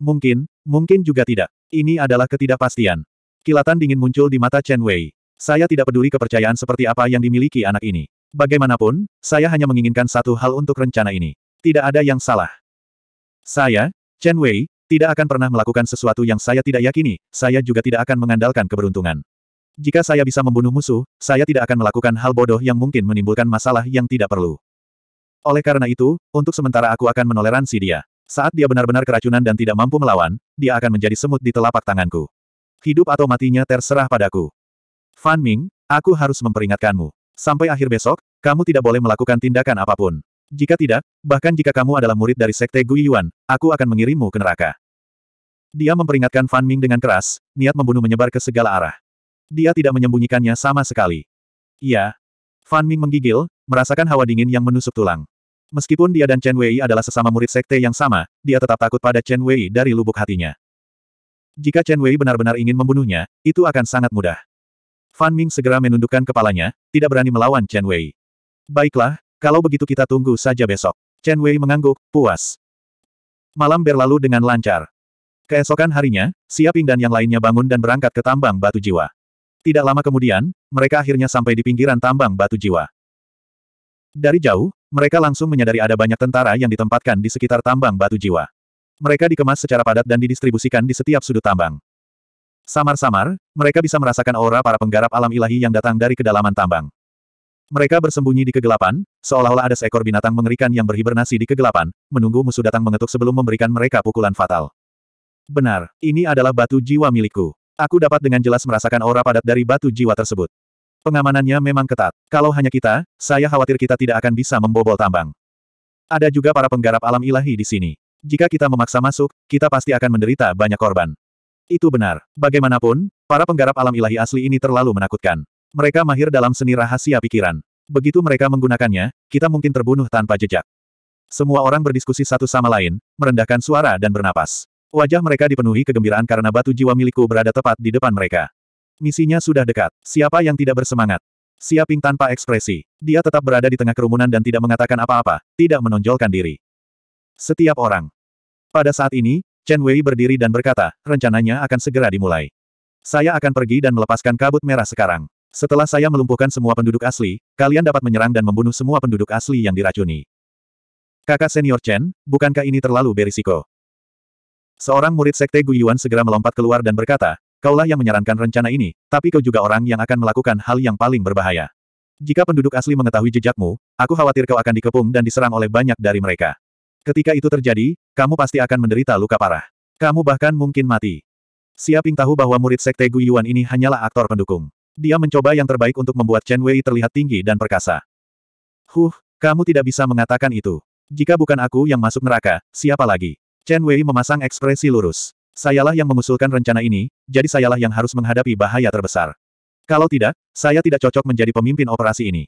S1: Mungkin, mungkin juga tidak. Ini adalah ketidakpastian. Kilatan dingin muncul di mata Chen Wei. Saya tidak peduli kepercayaan seperti apa yang dimiliki anak ini. Bagaimanapun, saya hanya menginginkan satu hal untuk rencana ini. Tidak ada yang salah. Saya, Chen Wei, tidak akan pernah melakukan sesuatu yang saya tidak yakini, saya juga tidak akan mengandalkan keberuntungan. Jika saya bisa membunuh musuh, saya tidak akan melakukan hal bodoh yang mungkin menimbulkan masalah yang tidak perlu. Oleh karena itu, untuk sementara aku akan menoleransi dia. Saat dia benar-benar keracunan dan tidak mampu melawan, dia akan menjadi semut di telapak tanganku. Hidup atau matinya terserah padaku. Fan Ming, aku harus memperingatkanmu. Sampai akhir besok, kamu tidak boleh melakukan tindakan apapun. Jika tidak, bahkan jika kamu adalah murid dari Sekte Gui Yuan, aku akan mengirimmu ke neraka. Dia memperingatkan Fan Ming dengan keras, niat membunuh menyebar ke segala arah. Dia tidak menyembunyikannya sama sekali. Iya. Fan Ming menggigil, merasakan hawa dingin yang menusuk tulang. Meskipun dia dan Chen Wei adalah sesama murid sekte yang sama, dia tetap takut pada Chen Wei dari lubuk hatinya. Jika Chen Wei benar-benar ingin membunuhnya, itu akan sangat mudah. Fan Ming segera menundukkan kepalanya, tidak berani melawan Chen Wei. Baiklah, kalau begitu kita tunggu saja besok. Chen Wei mengangguk, puas. Malam berlalu dengan lancar. Keesokan harinya, Siaping dan yang lainnya bangun dan berangkat ke tambang batu jiwa. Tidak lama kemudian, mereka akhirnya sampai di pinggiran tambang batu jiwa. Dari jauh, mereka langsung menyadari ada banyak tentara yang ditempatkan di sekitar tambang batu jiwa. Mereka dikemas secara padat dan didistribusikan di setiap sudut tambang. Samar-samar, mereka bisa merasakan aura para penggarap alam ilahi yang datang dari kedalaman tambang. Mereka bersembunyi di kegelapan, seolah-olah ada seekor binatang mengerikan yang berhibernasi di kegelapan, menunggu musuh datang mengetuk sebelum memberikan mereka pukulan fatal. Benar, ini adalah batu jiwa milikku. Aku dapat dengan jelas merasakan aura padat dari batu jiwa tersebut. Pengamanannya memang ketat. Kalau hanya kita, saya khawatir kita tidak akan bisa membobol tambang. Ada juga para penggarap alam ilahi di sini. Jika kita memaksa masuk, kita pasti akan menderita banyak korban. Itu benar. Bagaimanapun, para penggarap alam ilahi asli ini terlalu menakutkan. Mereka mahir dalam seni rahasia pikiran. Begitu mereka menggunakannya, kita mungkin terbunuh tanpa jejak. Semua orang berdiskusi satu sama lain, merendahkan suara dan bernapas. Wajah mereka dipenuhi kegembiraan karena batu jiwa milikku berada tepat di depan mereka. Misinya sudah dekat. Siapa yang tidak bersemangat? Siaping tanpa ekspresi. Dia tetap berada di tengah kerumunan dan tidak mengatakan apa-apa, tidak menonjolkan diri. Setiap orang. Pada saat ini, Chen Wei berdiri dan berkata, rencananya akan segera dimulai. Saya akan pergi dan melepaskan kabut merah sekarang. Setelah saya melumpuhkan semua penduduk asli, kalian dapat menyerang dan membunuh semua penduduk asli yang diracuni. Kakak senior Chen, bukankah ini terlalu berisiko? Seorang murid sekte Guyuan segera melompat keluar dan berkata, Kaulah yang menyarankan rencana ini, tapi kau juga orang yang akan melakukan hal yang paling berbahaya. Jika penduduk asli mengetahui jejakmu, aku khawatir kau akan dikepung dan diserang oleh banyak dari mereka. Ketika itu terjadi, kamu pasti akan menderita luka parah. Kamu bahkan mungkin mati. Siaping tahu bahwa murid sekte Guyuan ini hanyalah aktor pendukung. Dia mencoba yang terbaik untuk membuat Chen Wei terlihat tinggi dan perkasa. Huh, kamu tidak bisa mengatakan itu. Jika bukan aku yang masuk neraka, siapa lagi? Chen Wei memasang ekspresi lurus. Sayalah yang mengusulkan rencana ini, jadi sayalah yang harus menghadapi bahaya terbesar. Kalau tidak, saya tidak cocok menjadi pemimpin operasi ini.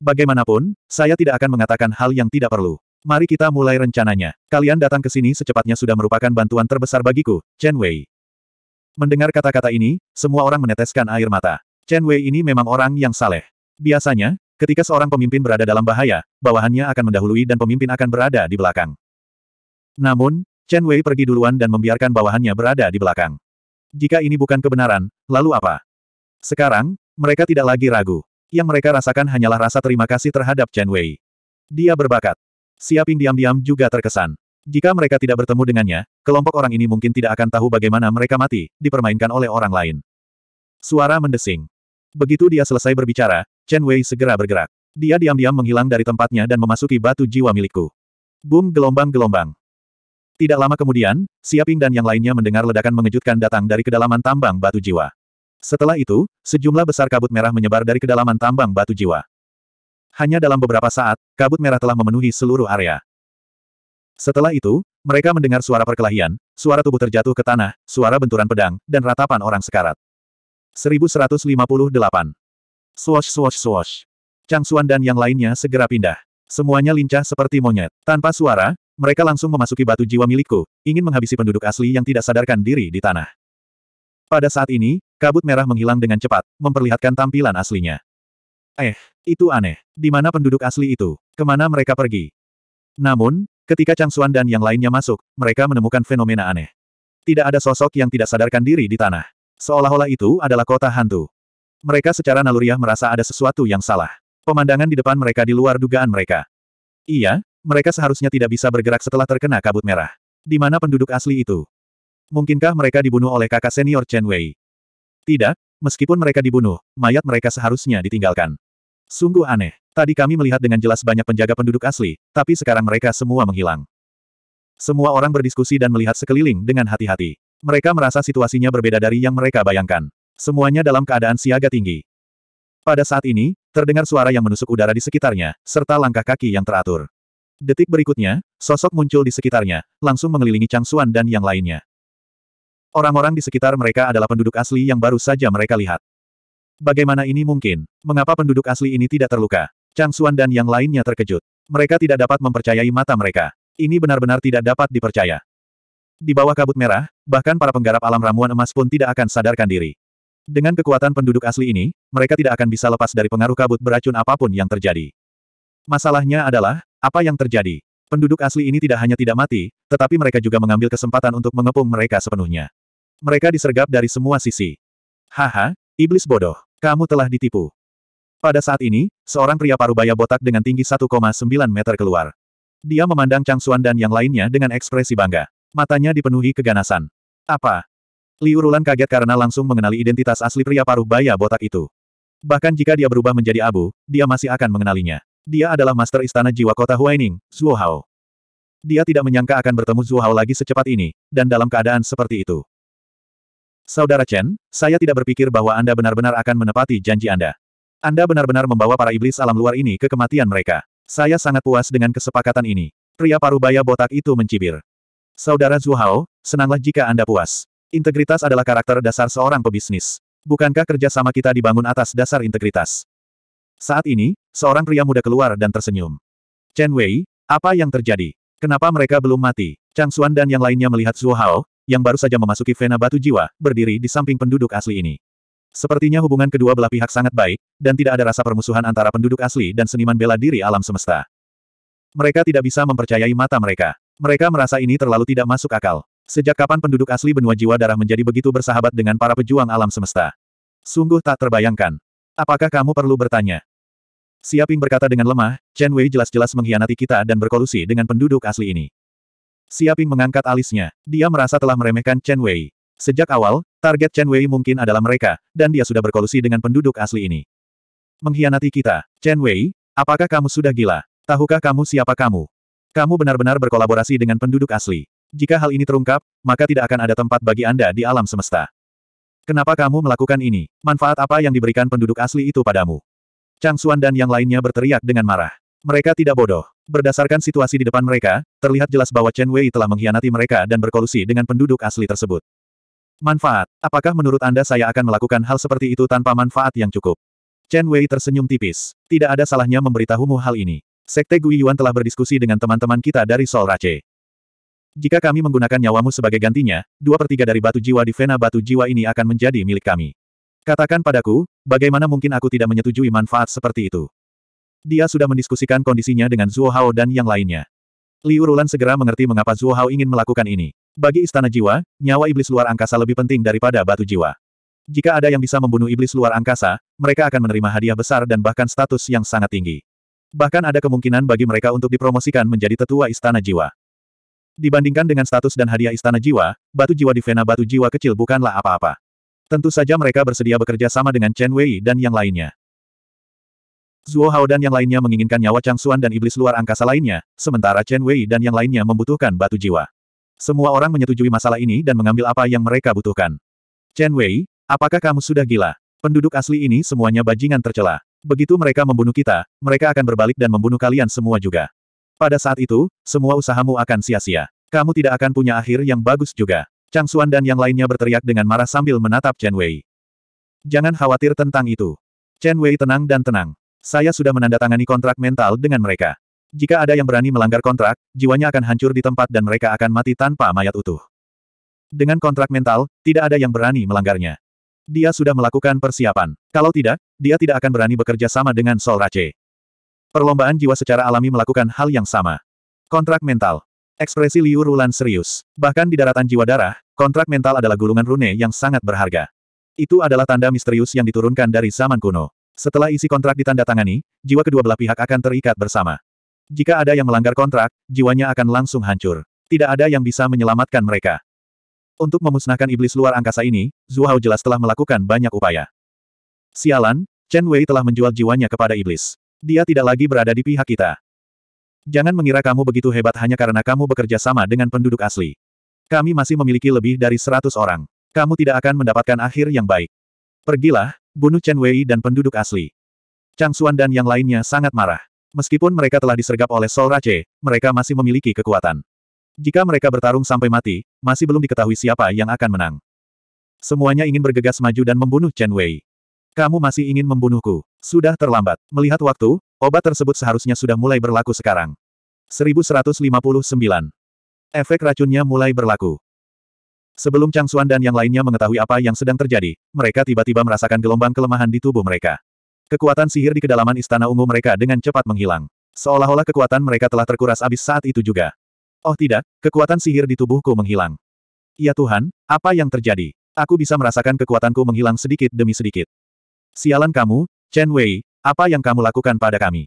S1: Bagaimanapun, saya tidak akan mengatakan hal yang tidak perlu. Mari kita mulai rencananya. Kalian datang ke sini secepatnya sudah merupakan bantuan terbesar bagiku, Chen Wei. Mendengar kata-kata ini, semua orang meneteskan air mata. Chen Wei ini memang orang yang saleh. Biasanya, ketika seorang pemimpin berada dalam bahaya, bawahannya akan mendahului dan pemimpin akan berada di belakang. Namun, Chen Wei pergi duluan dan membiarkan bawahannya berada di belakang. Jika ini bukan kebenaran, lalu apa? Sekarang, mereka tidak lagi ragu. Yang mereka rasakan hanyalah rasa terima kasih terhadap Chen Wei. Dia berbakat. Siaping diam-diam juga terkesan. Jika mereka tidak bertemu dengannya, kelompok orang ini mungkin tidak akan tahu bagaimana mereka mati, dipermainkan oleh orang lain. Suara mendesing. Begitu dia selesai berbicara, Chen Wei segera bergerak. Dia diam-diam menghilang dari tempatnya dan memasuki batu jiwa milikku. Boom gelombang-gelombang. Tidak lama kemudian, Siaping dan yang lainnya mendengar ledakan mengejutkan datang dari kedalaman tambang batu jiwa. Setelah itu, sejumlah besar kabut merah menyebar dari kedalaman tambang batu jiwa. Hanya dalam beberapa saat, kabut merah telah memenuhi seluruh area. Setelah itu, mereka mendengar suara perkelahian, suara tubuh terjatuh ke tanah, suara benturan pedang, dan ratapan orang sekarat. 1158. Swash swash swash. Chang Xuan dan yang lainnya segera pindah. Semuanya lincah seperti monyet. Tanpa suara, mereka langsung memasuki batu jiwa milikku, ingin menghabisi penduduk asli yang tidak sadarkan diri di tanah. Pada saat ini, kabut merah menghilang dengan cepat, memperlihatkan tampilan aslinya. Eh, itu aneh. Di mana penduduk asli itu? Kemana mereka pergi? Namun, ketika Chang Xuan dan yang lainnya masuk, mereka menemukan fenomena aneh. Tidak ada sosok yang tidak sadarkan diri di tanah. Seolah-olah itu adalah kota hantu. Mereka secara naluriah merasa ada sesuatu yang salah. Pemandangan di depan mereka di luar dugaan mereka. Iya, mereka seharusnya tidak bisa bergerak setelah terkena kabut merah. Di mana penduduk asli itu? Mungkinkah mereka dibunuh oleh kakak senior Chen Wei? Tidak, meskipun mereka dibunuh, mayat mereka seharusnya ditinggalkan. Sungguh aneh. Tadi kami melihat dengan jelas banyak penjaga penduduk asli, tapi sekarang mereka semua menghilang. Semua orang berdiskusi dan melihat sekeliling dengan hati-hati. Mereka merasa situasinya berbeda dari yang mereka bayangkan. Semuanya dalam keadaan siaga tinggi. Pada saat ini, terdengar suara yang menusuk udara di sekitarnya, serta langkah kaki yang teratur. Detik berikutnya, sosok muncul di sekitarnya, langsung mengelilingi Chang Xuan dan yang lainnya. Orang-orang di sekitar mereka adalah penduduk asli yang baru saja mereka lihat. Bagaimana ini mungkin? Mengapa penduduk asli ini tidak terluka? Chang Xuan dan yang lainnya terkejut. Mereka tidak dapat mempercayai mata mereka. Ini benar-benar tidak dapat dipercaya. Di bawah kabut merah, bahkan para penggarap alam ramuan emas pun tidak akan sadarkan diri. Dengan kekuatan penduduk asli ini, mereka tidak akan bisa lepas dari pengaruh kabut beracun apapun yang terjadi. Masalahnya adalah, apa yang terjadi? Penduduk asli ini tidak hanya tidak mati, tetapi mereka juga mengambil kesempatan untuk mengepung mereka sepenuhnya. Mereka disergap dari semua sisi. Haha, iblis bodoh, kamu telah ditipu. Pada saat ini, seorang pria parubaya botak dengan tinggi 1,9 meter keluar. Dia memandang Chang Xuan dan yang lainnya dengan ekspresi bangga. Matanya dipenuhi keganasan. Apa? Liu Rulan kaget karena langsung mengenali identitas asli pria paruh baya botak itu. Bahkan jika dia berubah menjadi abu, dia masih akan mengenalinya. Dia adalah master istana jiwa kota Huaining, Zhuohao. Dia tidak menyangka akan bertemu Zhuohao lagi secepat ini, dan dalam keadaan seperti itu. Saudara Chen, saya tidak berpikir bahwa Anda benar-benar akan menepati janji Anda. Anda benar-benar membawa para iblis alam luar ini ke kematian mereka. Saya sangat puas dengan kesepakatan ini. Pria parubaya botak itu mencibir. Saudara Zhuohao, senanglah jika Anda puas. Integritas adalah karakter dasar seorang pebisnis. Bukankah kerjasama kita dibangun atas dasar integritas? Saat ini, seorang pria muda keluar dan tersenyum. Chen Wei, apa yang terjadi? Kenapa mereka belum mati? Chang Xuan dan yang lainnya melihat Zhuo Hao, yang baru saja memasuki vena batu jiwa, berdiri di samping penduduk asli ini. Sepertinya hubungan kedua belah pihak sangat baik, dan tidak ada rasa permusuhan antara penduduk asli dan seniman bela diri alam semesta. Mereka tidak bisa mempercayai mata mereka. Mereka merasa ini terlalu tidak masuk akal. Sejak kapan penduduk asli benua jiwa darah menjadi begitu bersahabat dengan para pejuang alam semesta? Sungguh tak terbayangkan. Apakah kamu perlu bertanya? Siaping berkata dengan lemah, Chen Wei jelas-jelas mengkhianati kita dan berkolusi dengan penduduk asli ini. Siaping mengangkat alisnya. Dia merasa telah meremehkan Chen Wei. Sejak awal, target Chen Wei mungkin adalah mereka, dan dia sudah berkolusi dengan penduduk asli ini. Mengkhianati kita. Chen Wei, apakah kamu sudah gila? Tahukah kamu siapa kamu? Kamu benar-benar berkolaborasi dengan penduduk asli. Jika hal ini terungkap, maka tidak akan ada tempat bagi Anda di alam semesta. Kenapa kamu melakukan ini? Manfaat apa yang diberikan penduduk asli itu padamu? Chang Xuan dan yang lainnya berteriak dengan marah. Mereka tidak bodoh. Berdasarkan situasi di depan mereka, terlihat jelas bahwa Chen Wei telah mengkhianati mereka dan berkolusi dengan penduduk asli tersebut. Manfaat. Apakah menurut Anda saya akan melakukan hal seperti itu tanpa manfaat yang cukup? Chen Wei tersenyum tipis. Tidak ada salahnya memberitahumu hal ini. Sekte Gui telah berdiskusi dengan teman-teman kita dari Sol Rache. Jika kami menggunakan nyawamu sebagai gantinya, dua per dari batu jiwa di Vena batu jiwa ini akan menjadi milik kami. Katakan padaku, bagaimana mungkin aku tidak menyetujui manfaat seperti itu? Dia sudah mendiskusikan kondisinya dengan Zuo Hao dan yang lainnya. Liu Rulan segera mengerti mengapa Zuo Hao ingin melakukan ini. Bagi istana jiwa, nyawa iblis luar angkasa lebih penting daripada batu jiwa. Jika ada yang bisa membunuh iblis luar angkasa, mereka akan menerima hadiah besar dan bahkan status yang sangat tinggi. Bahkan ada kemungkinan bagi mereka untuk dipromosikan menjadi tetua istana jiwa. Dibandingkan dengan status dan hadiah istana jiwa, batu jiwa di Vena batu jiwa kecil bukanlah apa-apa. Tentu saja mereka bersedia bekerja sama dengan Chen Wei dan yang lainnya. Zuo Hao dan yang lainnya menginginkan nyawa Chang Xuan dan iblis luar angkasa lainnya, sementara Chen Wei dan yang lainnya membutuhkan batu jiwa. Semua orang menyetujui masalah ini dan mengambil apa yang mereka butuhkan. Chen Wei, apakah kamu sudah gila? Penduduk asli ini semuanya bajingan tercela. Begitu mereka membunuh kita, mereka akan berbalik dan membunuh kalian semua juga. Pada saat itu, semua usahamu akan sia-sia. Kamu tidak akan punya akhir yang bagus juga. Chang Suan dan yang lainnya berteriak dengan marah sambil menatap Chen Wei. Jangan khawatir tentang itu. Chen Wei tenang dan tenang. Saya sudah menandatangani kontrak mental dengan mereka. Jika ada yang berani melanggar kontrak, jiwanya akan hancur di tempat dan mereka akan mati tanpa mayat utuh. Dengan kontrak mental, tidak ada yang berani melanggarnya. Dia sudah melakukan persiapan. Kalau tidak, dia tidak akan berani bekerja sama dengan Sol Rache. Perlombaan jiwa secara alami melakukan hal yang sama. Kontrak mental. Ekspresi Liu Rulan serius. Bahkan di daratan jiwa darah, kontrak mental adalah gulungan rune yang sangat berharga. Itu adalah tanda misterius yang diturunkan dari zaman kuno. Setelah isi kontrak ditandatangani, jiwa kedua belah pihak akan terikat bersama. Jika ada yang melanggar kontrak, jiwanya akan langsung hancur. Tidak ada yang bisa menyelamatkan mereka. Untuk memusnahkan iblis luar angkasa ini, Zuhao jelas telah melakukan banyak upaya. Sialan, Chen Wei telah menjual jiwanya kepada iblis. Dia tidak lagi berada di pihak kita. Jangan mengira kamu begitu hebat hanya karena kamu bekerja sama dengan penduduk asli. Kami masih memiliki lebih dari seratus orang. Kamu tidak akan mendapatkan akhir yang baik. Pergilah, bunuh Chen Wei dan penduduk asli. Chang Xuan dan yang lainnya sangat marah. Meskipun mereka telah disergap oleh Sol Rache, mereka masih memiliki kekuatan. Jika mereka bertarung sampai mati, masih belum diketahui siapa yang akan menang. Semuanya ingin bergegas maju dan membunuh Chen Wei. Kamu masih ingin membunuhku. Sudah terlambat. Melihat waktu, Obat tersebut seharusnya sudah mulai berlaku sekarang. 1159. Efek racunnya mulai berlaku. Sebelum Chang Xuan dan yang lainnya mengetahui apa yang sedang terjadi, mereka tiba-tiba merasakan gelombang kelemahan di tubuh mereka. Kekuatan sihir di kedalaman istana ungu mereka dengan cepat menghilang. Seolah-olah kekuatan mereka telah terkuras abis saat itu juga. Oh tidak, kekuatan sihir di tubuhku menghilang. Ya Tuhan, apa yang terjadi? Aku bisa merasakan kekuatanku menghilang sedikit demi sedikit. Sialan kamu, Chen Wei, apa yang kamu lakukan pada kami?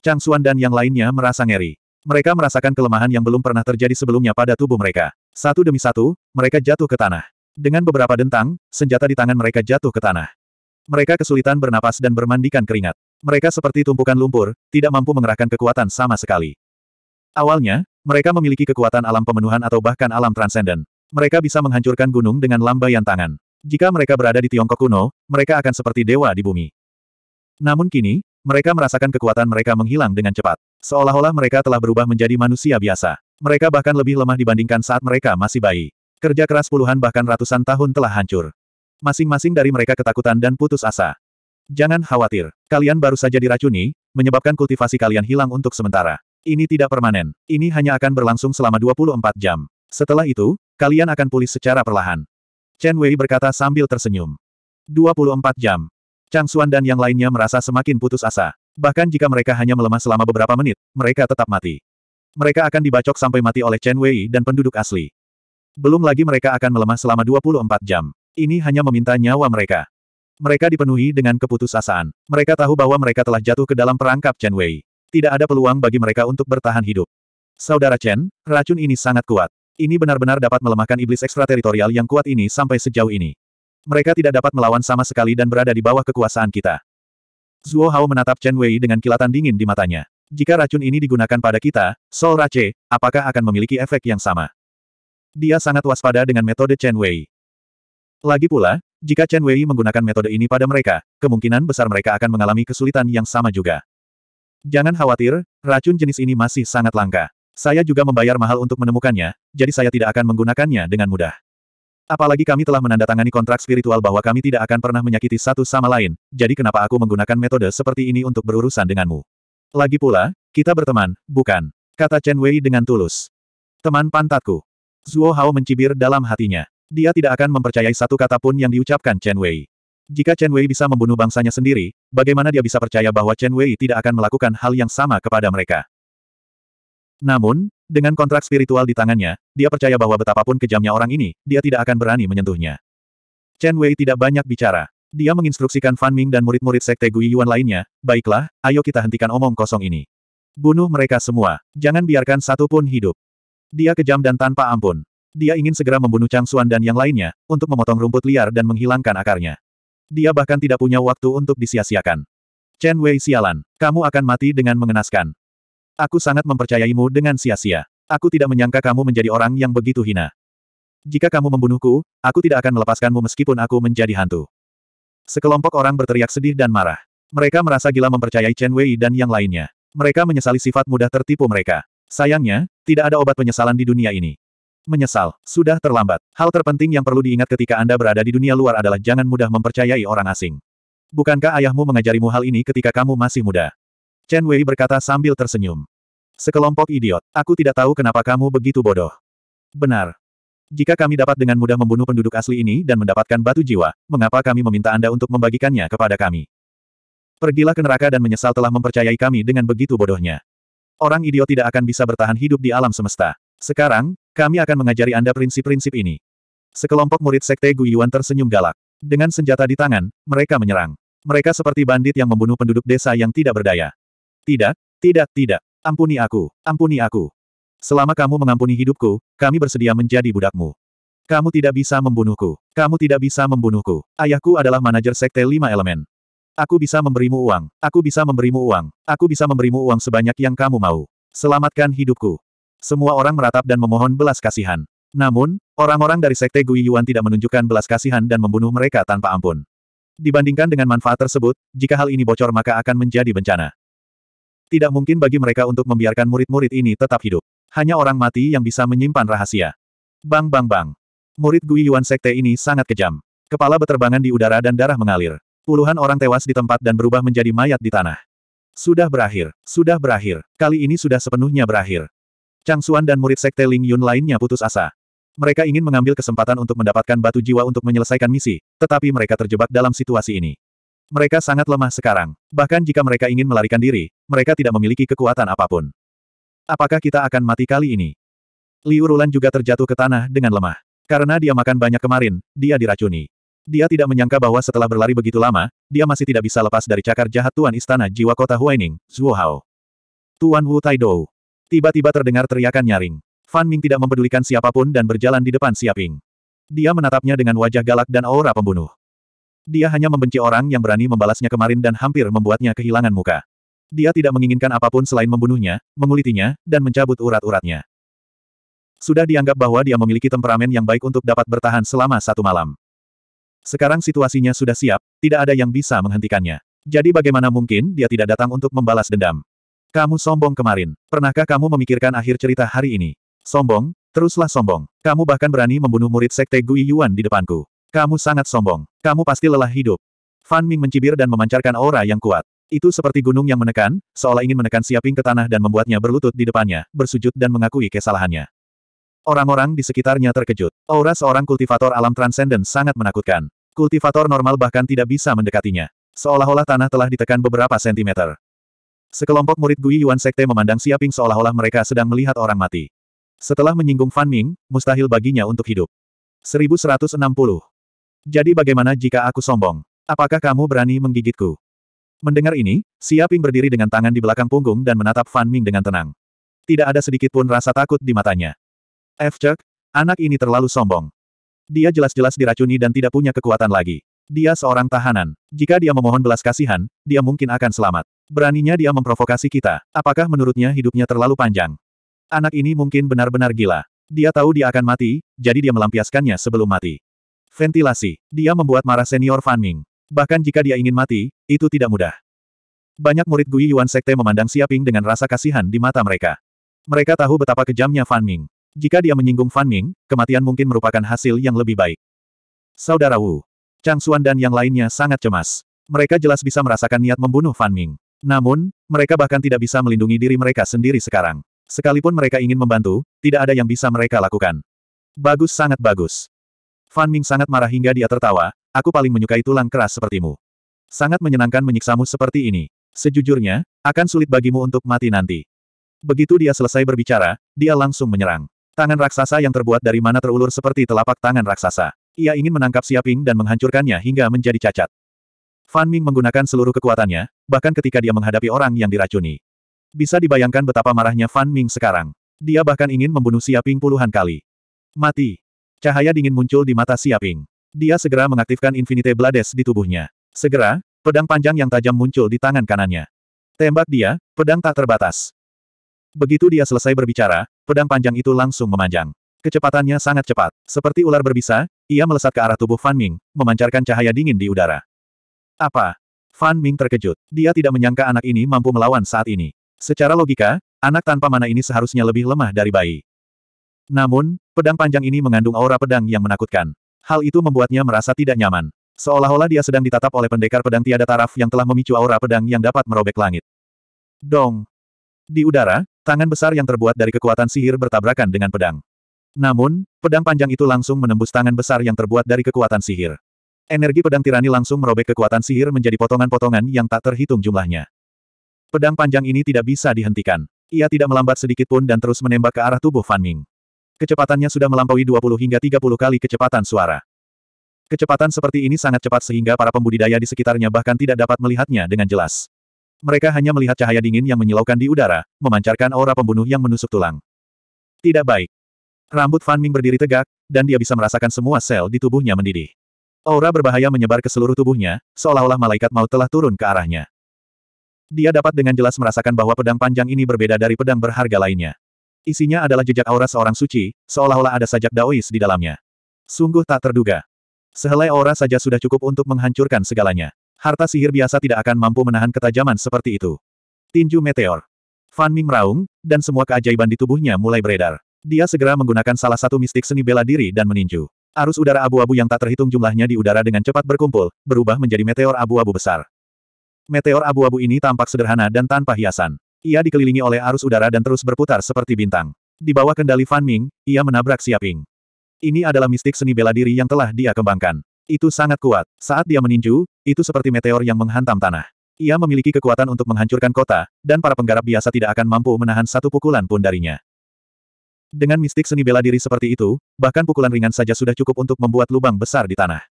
S1: Chang Xuan dan yang lainnya merasa ngeri. Mereka merasakan kelemahan yang belum pernah terjadi sebelumnya pada tubuh mereka. Satu demi satu, mereka jatuh ke tanah. Dengan beberapa dentang, senjata di tangan mereka jatuh ke tanah. Mereka kesulitan bernapas dan bermandikan keringat. Mereka seperti tumpukan lumpur, tidak mampu mengerahkan kekuatan sama sekali. Awalnya, mereka memiliki kekuatan alam pemenuhan atau bahkan alam transenden. Mereka bisa menghancurkan gunung dengan lambaian tangan. Jika mereka berada di Tiongkok kuno, mereka akan seperti dewa di bumi. Namun kini, mereka merasakan kekuatan mereka menghilang dengan cepat. Seolah-olah mereka telah berubah menjadi manusia biasa. Mereka bahkan lebih lemah dibandingkan saat mereka masih bayi. Kerja keras puluhan bahkan ratusan tahun telah hancur. Masing-masing dari mereka ketakutan dan putus asa. Jangan khawatir, kalian baru saja diracuni, menyebabkan kultivasi kalian hilang untuk sementara. Ini tidak permanen, ini hanya akan berlangsung selama 24 jam. Setelah itu, kalian akan pulih secara perlahan. Chen Wei berkata sambil tersenyum. 24 jam, Chang Suan dan yang lainnya merasa semakin putus asa. Bahkan jika mereka hanya melemah selama beberapa menit, mereka tetap mati. Mereka akan dibacok sampai mati oleh Chen Wei dan penduduk asli. Belum lagi mereka akan melemah selama 24 jam. Ini hanya meminta nyawa mereka. Mereka dipenuhi dengan keputusasaan. Mereka tahu bahwa mereka telah jatuh ke dalam perangkap Chen Wei. Tidak ada peluang bagi mereka untuk bertahan hidup. Saudara Chen, racun ini sangat kuat. Ini benar-benar dapat melemahkan iblis ekstrateritorial yang kuat ini sampai sejauh ini. Mereka tidak dapat melawan sama sekali dan berada di bawah kekuasaan kita. Zuo Hao menatap Chen Wei dengan kilatan dingin di matanya. Jika racun ini digunakan pada kita, Sol Rache, apakah akan memiliki efek yang sama? Dia sangat waspada dengan metode Chen Wei. Lagi pula, jika Chen Wei menggunakan metode ini pada mereka, kemungkinan besar mereka akan mengalami kesulitan yang sama juga. Jangan khawatir, racun jenis ini masih sangat langka. Saya juga membayar mahal untuk menemukannya, jadi saya tidak akan menggunakannya dengan mudah. Apalagi kami telah menandatangani kontrak spiritual bahwa kami tidak akan pernah menyakiti satu sama lain, jadi kenapa aku menggunakan metode seperti ini untuk berurusan denganmu? Lagi pula, kita berteman, bukan? Kata Chen Wei dengan tulus. Teman pantatku. Zhuo Hao mencibir dalam hatinya. Dia tidak akan mempercayai satu kata pun yang diucapkan Chen Wei. Jika Chen Wei bisa membunuh bangsanya sendiri, bagaimana dia bisa percaya bahwa Chen Wei tidak akan melakukan hal yang sama kepada mereka? Namun, dengan kontrak spiritual di tangannya, dia percaya bahwa betapapun kejamnya orang ini, dia tidak akan berani menyentuhnya. Chen Wei tidak banyak bicara. Dia menginstruksikan Fan Ming dan murid-murid sekte Gui Yuan lainnya, baiklah, ayo kita hentikan omong kosong ini. Bunuh mereka semua, jangan biarkan satu pun hidup. Dia kejam dan tanpa ampun. Dia ingin segera membunuh Chang Xuan dan yang lainnya, untuk memotong rumput liar dan menghilangkan akarnya. Dia bahkan tidak punya waktu untuk disia-siakan. Chen Wei sialan, kamu akan mati dengan mengenaskan. Aku sangat mempercayaimu dengan sia-sia. Aku tidak menyangka kamu menjadi orang yang begitu hina. Jika kamu membunuhku, aku tidak akan melepaskanmu meskipun aku menjadi hantu. Sekelompok orang berteriak sedih dan marah. Mereka merasa gila mempercayai Chen Wei dan yang lainnya. Mereka menyesali sifat mudah tertipu mereka. Sayangnya, tidak ada obat penyesalan di dunia ini. Menyesal, sudah terlambat. Hal terpenting yang perlu diingat ketika Anda berada di dunia luar adalah jangan mudah mempercayai orang asing. Bukankah ayahmu mengajarimu hal ini ketika kamu masih muda? Chen Wei berkata sambil tersenyum. Sekelompok idiot, aku tidak tahu kenapa kamu begitu bodoh. Benar. Jika kami dapat dengan mudah membunuh penduduk asli ini dan mendapatkan batu jiwa, mengapa kami meminta Anda untuk membagikannya kepada kami? Pergilah ke neraka dan menyesal telah mempercayai kami dengan begitu bodohnya. Orang idiot tidak akan bisa bertahan hidup di alam semesta. Sekarang, kami akan mengajari Anda prinsip-prinsip ini. Sekelompok murid sekte Guyuan tersenyum galak. Dengan senjata di tangan, mereka menyerang. Mereka seperti bandit yang membunuh penduduk desa yang tidak berdaya. Tidak, tidak, tidak. Ampuni aku, ampuni aku. Selama kamu mengampuni hidupku, kami bersedia menjadi budakmu. Kamu tidak bisa membunuhku. Kamu tidak bisa membunuhku. Ayahku adalah manajer sekte lima elemen. Aku bisa memberimu uang. Aku bisa memberimu uang. Aku bisa memberimu uang sebanyak yang kamu mau. Selamatkan hidupku. Semua orang meratap dan memohon belas kasihan. Namun, orang-orang dari sekte Gui Yuan tidak menunjukkan belas kasihan dan membunuh mereka tanpa ampun. Dibandingkan dengan manfaat tersebut, jika hal ini bocor maka akan menjadi bencana. Tidak mungkin bagi mereka untuk membiarkan murid-murid ini tetap hidup. Hanya orang mati yang bisa menyimpan rahasia. Bang bang bang. Murid Gui Yuan Sekte ini sangat kejam. Kepala beterbangan di udara dan darah mengalir. Puluhan orang tewas di tempat dan berubah menjadi mayat di tanah. Sudah berakhir, sudah berakhir, kali ini sudah sepenuhnya berakhir. Chang Xuan dan murid Sekte Ling Yun lainnya putus asa. Mereka ingin mengambil kesempatan untuk mendapatkan batu jiwa untuk menyelesaikan misi, tetapi mereka terjebak dalam situasi ini. Mereka sangat lemah sekarang. Bahkan jika mereka ingin melarikan diri, mereka tidak memiliki kekuatan apapun. Apakah kita akan mati kali ini? Liu Rulan juga terjatuh ke tanah dengan lemah. Karena dia makan banyak kemarin, dia diracuni. Dia tidak menyangka bahwa setelah berlari begitu lama, dia masih tidak bisa lepas dari cakar jahat Tuan Istana Jiwa Kota Huaining, Zuo Hao. Tuan Wu Taidou. Tiba-tiba terdengar teriakan nyaring. Fan Ming tidak mempedulikan siapapun dan berjalan di depan Siaping. Dia menatapnya dengan wajah galak dan aura pembunuh. Dia hanya membenci orang yang berani membalasnya kemarin dan hampir membuatnya kehilangan muka. Dia tidak menginginkan apapun selain membunuhnya, mengulitinya, dan mencabut urat-uratnya. Sudah dianggap bahwa dia memiliki temperamen yang baik untuk dapat bertahan selama satu malam. Sekarang situasinya sudah siap, tidak ada yang bisa menghentikannya. Jadi bagaimana mungkin dia tidak datang untuk membalas dendam? Kamu sombong kemarin. Pernahkah kamu memikirkan akhir cerita hari ini? Sombong, teruslah sombong. Kamu bahkan berani membunuh murid sekte Gui Yuan di depanku. Kamu sangat sombong. Kamu pasti lelah hidup. Fan Ming mencibir dan memancarkan aura yang kuat. Itu seperti gunung yang menekan, seolah ingin menekan Siaping ke tanah dan membuatnya berlutut di depannya, bersujud dan mengakui kesalahannya. Orang-orang di sekitarnya terkejut. Aura seorang kultivator alam transenden sangat menakutkan. Kultivator normal bahkan tidak bisa mendekatinya. Seolah-olah tanah telah ditekan beberapa sentimeter. Sekelompok murid Gui Yuan Sekte memandang Siaping seolah-olah mereka sedang melihat orang mati. Setelah menyinggung Fan Ming, mustahil baginya untuk hidup. 1160. Jadi bagaimana jika aku sombong? Apakah kamu berani menggigitku? Mendengar ini, Siaping berdiri dengan tangan di belakang punggung dan menatap Fan Ming dengan tenang. Tidak ada sedikit pun rasa takut di matanya. F. Cek, anak ini terlalu sombong. Dia jelas-jelas diracuni dan tidak punya kekuatan lagi. Dia seorang tahanan. Jika dia memohon belas kasihan, dia mungkin akan selamat. Beraninya dia memprovokasi kita. Apakah menurutnya hidupnya terlalu panjang? Anak ini mungkin benar-benar gila. Dia tahu dia akan mati, jadi dia melampiaskannya sebelum mati. Ventilasi. Dia membuat marah senior Fan Ming. Bahkan jika dia ingin mati, itu tidak mudah. Banyak murid Gui Yuan Sekte memandang Siaping dengan rasa kasihan di mata mereka. Mereka tahu betapa kejamnya Fan Ming. Jika dia menyinggung Fan Ming, kematian mungkin merupakan hasil yang lebih baik. Saudara Wu, Chang Xuan dan yang lainnya sangat cemas. Mereka jelas bisa merasakan niat membunuh Fan Ming. Namun, mereka bahkan tidak bisa melindungi diri mereka sendiri sekarang. Sekalipun mereka ingin membantu, tidak ada yang bisa mereka lakukan. Bagus sangat bagus. Fan Ming sangat marah hingga dia tertawa, aku paling menyukai tulang keras sepertimu. Sangat menyenangkan menyiksamu seperti ini. Sejujurnya, akan sulit bagimu untuk mati nanti. Begitu dia selesai berbicara, dia langsung menyerang. Tangan raksasa yang terbuat dari mana terulur seperti telapak tangan raksasa. Ia ingin menangkap Siaping dan menghancurkannya hingga menjadi cacat. Fan Ming menggunakan seluruh kekuatannya, bahkan ketika dia menghadapi orang yang diracuni. Bisa dibayangkan betapa marahnya Fan Ming sekarang. Dia bahkan ingin membunuh Siaping puluhan kali. Mati. Cahaya dingin muncul di mata Siaping. Dia segera mengaktifkan Infinite Blades di tubuhnya. Segera, pedang panjang yang tajam muncul di tangan kanannya. Tembak dia, pedang tak terbatas. Begitu dia selesai berbicara, pedang panjang itu langsung memanjang. Kecepatannya sangat cepat. Seperti ular berbisa, ia melesat ke arah tubuh Fan Ming, memancarkan cahaya dingin di udara. Apa? Fan Ming terkejut. Dia tidak menyangka anak ini mampu melawan saat ini. Secara logika, anak tanpa mana ini seharusnya lebih lemah dari bayi. Namun, pedang panjang ini mengandung aura pedang yang menakutkan. Hal itu membuatnya merasa tidak nyaman. Seolah-olah dia sedang ditatap oleh pendekar pedang tiada taraf yang telah memicu aura pedang yang dapat merobek langit. Dong! Di udara, tangan besar yang terbuat dari kekuatan sihir bertabrakan dengan pedang. Namun, pedang panjang itu langsung menembus tangan besar yang terbuat dari kekuatan sihir. Energi pedang tirani langsung merobek kekuatan sihir menjadi potongan-potongan yang tak terhitung jumlahnya. Pedang panjang ini tidak bisa dihentikan. Ia tidak melambat sedikit pun dan terus menembak ke arah tubuh Fan Ming. Kecepatannya sudah melampaui 20 hingga 30 kali kecepatan suara. Kecepatan seperti ini sangat cepat sehingga para pembudidaya di sekitarnya bahkan tidak dapat melihatnya dengan jelas. Mereka hanya melihat cahaya dingin yang menyilaukan di udara, memancarkan aura pembunuh yang menusuk tulang. Tidak baik. Rambut Fan Ming berdiri tegak, dan dia bisa merasakan semua sel di tubuhnya mendidih. Aura berbahaya menyebar ke seluruh tubuhnya, seolah-olah malaikat maut telah turun ke arahnya. Dia dapat dengan jelas merasakan bahwa pedang panjang ini berbeda dari pedang berharga lainnya. Isinya adalah jejak aura seorang suci, seolah-olah ada sajak daois di dalamnya. Sungguh tak terduga. Sehelai aura saja sudah cukup untuk menghancurkan segalanya. Harta sihir biasa tidak akan mampu menahan ketajaman seperti itu. Tinju meteor. Fan Ming meraung, dan semua keajaiban di tubuhnya mulai beredar. Dia segera menggunakan salah satu mistik seni bela diri dan meninju. Arus udara abu-abu yang tak terhitung jumlahnya di udara dengan cepat berkumpul, berubah menjadi meteor abu-abu besar. Meteor abu-abu ini tampak sederhana dan tanpa hiasan. Ia dikelilingi oleh arus udara dan terus berputar seperti bintang. Di bawah kendali Fan Ming, ia menabrak Xiaping. Ini adalah mistik seni bela diri yang telah dia kembangkan. Itu sangat kuat. Saat dia meninju, itu seperti meteor yang menghantam tanah. Ia memiliki kekuatan untuk menghancurkan kota, dan para penggarap biasa tidak akan mampu menahan satu pukulan pun darinya. Dengan mistik seni bela diri seperti itu, bahkan pukulan ringan saja sudah cukup untuk membuat lubang besar di tanah.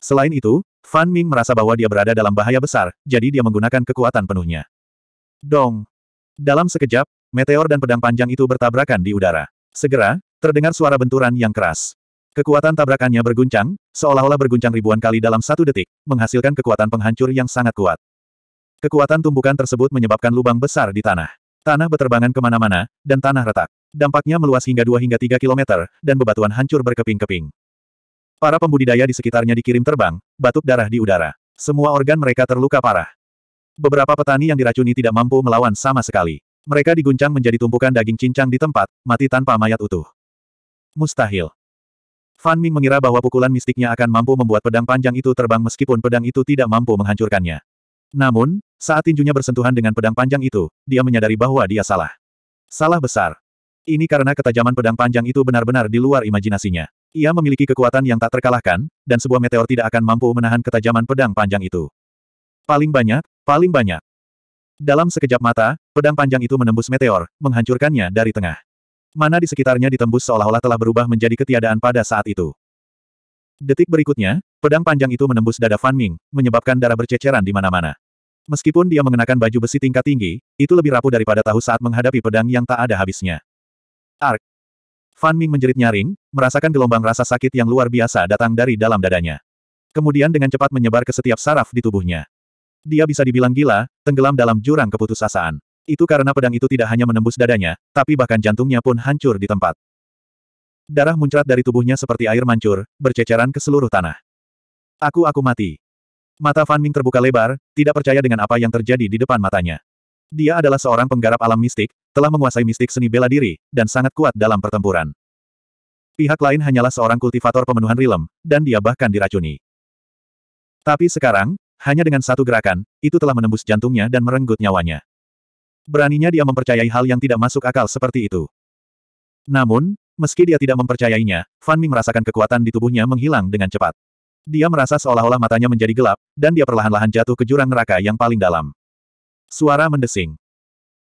S1: Selain itu, Fan Ming merasa bahwa dia berada dalam bahaya besar, jadi dia menggunakan kekuatan penuhnya. Dong! Dalam sekejap, meteor dan pedang panjang itu bertabrakan di udara. Segera, terdengar suara benturan yang keras. Kekuatan tabrakannya berguncang, seolah-olah berguncang ribuan kali dalam satu detik, menghasilkan kekuatan penghancur yang sangat kuat. Kekuatan tumbukan tersebut menyebabkan lubang besar di tanah. Tanah beterbangan kemana-mana, dan tanah retak. Dampaknya meluas hingga 2 hingga 3 kilometer, dan bebatuan hancur berkeping-keping. Para pembudidaya di sekitarnya dikirim terbang, batuk darah di udara. Semua organ mereka terluka parah. Beberapa petani yang diracuni tidak mampu melawan sama sekali. Mereka diguncang menjadi tumpukan daging cincang di tempat, mati tanpa mayat utuh. Mustahil. Fan Ming mengira bahwa pukulan mistiknya akan mampu membuat pedang panjang itu terbang meskipun pedang itu tidak mampu menghancurkannya. Namun, saat tinjunya bersentuhan dengan pedang panjang itu, dia menyadari bahwa dia salah. Salah besar. Ini karena ketajaman pedang panjang itu benar-benar di luar imajinasinya. Ia memiliki kekuatan yang tak terkalahkan, dan sebuah meteor tidak akan mampu menahan ketajaman pedang panjang itu. Paling banyak, Paling banyak. Dalam sekejap mata, pedang panjang itu menembus meteor, menghancurkannya dari tengah. Mana di sekitarnya ditembus seolah-olah telah berubah menjadi ketiadaan pada saat itu. Detik berikutnya, pedang panjang itu menembus dada Fan Ming, menyebabkan darah berceceran di mana-mana. Meskipun dia mengenakan baju besi tingkat tinggi, itu lebih rapuh daripada tahu saat menghadapi pedang yang tak ada habisnya. Ark! Fan Ming menjerit nyaring, merasakan gelombang rasa sakit yang luar biasa datang dari dalam dadanya. Kemudian dengan cepat menyebar ke setiap saraf di tubuhnya. Dia bisa dibilang gila, tenggelam dalam jurang keputusasaan. Itu karena pedang itu tidak hanya menembus dadanya, tapi bahkan jantungnya pun hancur di tempat. Darah muncrat dari tubuhnya seperti air mancur, berceceran ke seluruh tanah. Aku aku mati. Mata Fan Ming terbuka lebar, tidak percaya dengan apa yang terjadi di depan matanya. Dia adalah seorang penggarap alam mistik, telah menguasai mistik seni bela diri, dan sangat kuat dalam pertempuran. Pihak lain hanyalah seorang kultivator pemenuhan rilem, dan dia bahkan diracuni. Tapi sekarang, hanya dengan satu gerakan, itu telah menembus jantungnya dan merenggut nyawanya. Beraninya dia mempercayai hal yang tidak masuk akal seperti itu. Namun, meski dia tidak mempercayainya, Fan Ming merasakan kekuatan di tubuhnya menghilang dengan cepat. Dia merasa seolah-olah matanya menjadi gelap, dan dia perlahan-lahan jatuh ke jurang neraka yang paling dalam. Suara mendesing.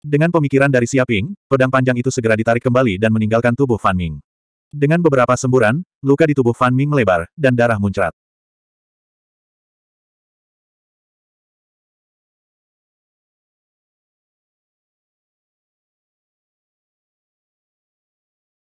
S1: Dengan pemikiran dari Siaping, pedang panjang itu segera ditarik kembali dan meninggalkan tubuh Fan Ming. Dengan beberapa semburan, luka di tubuh Fan Ming melebar, dan darah muncrat.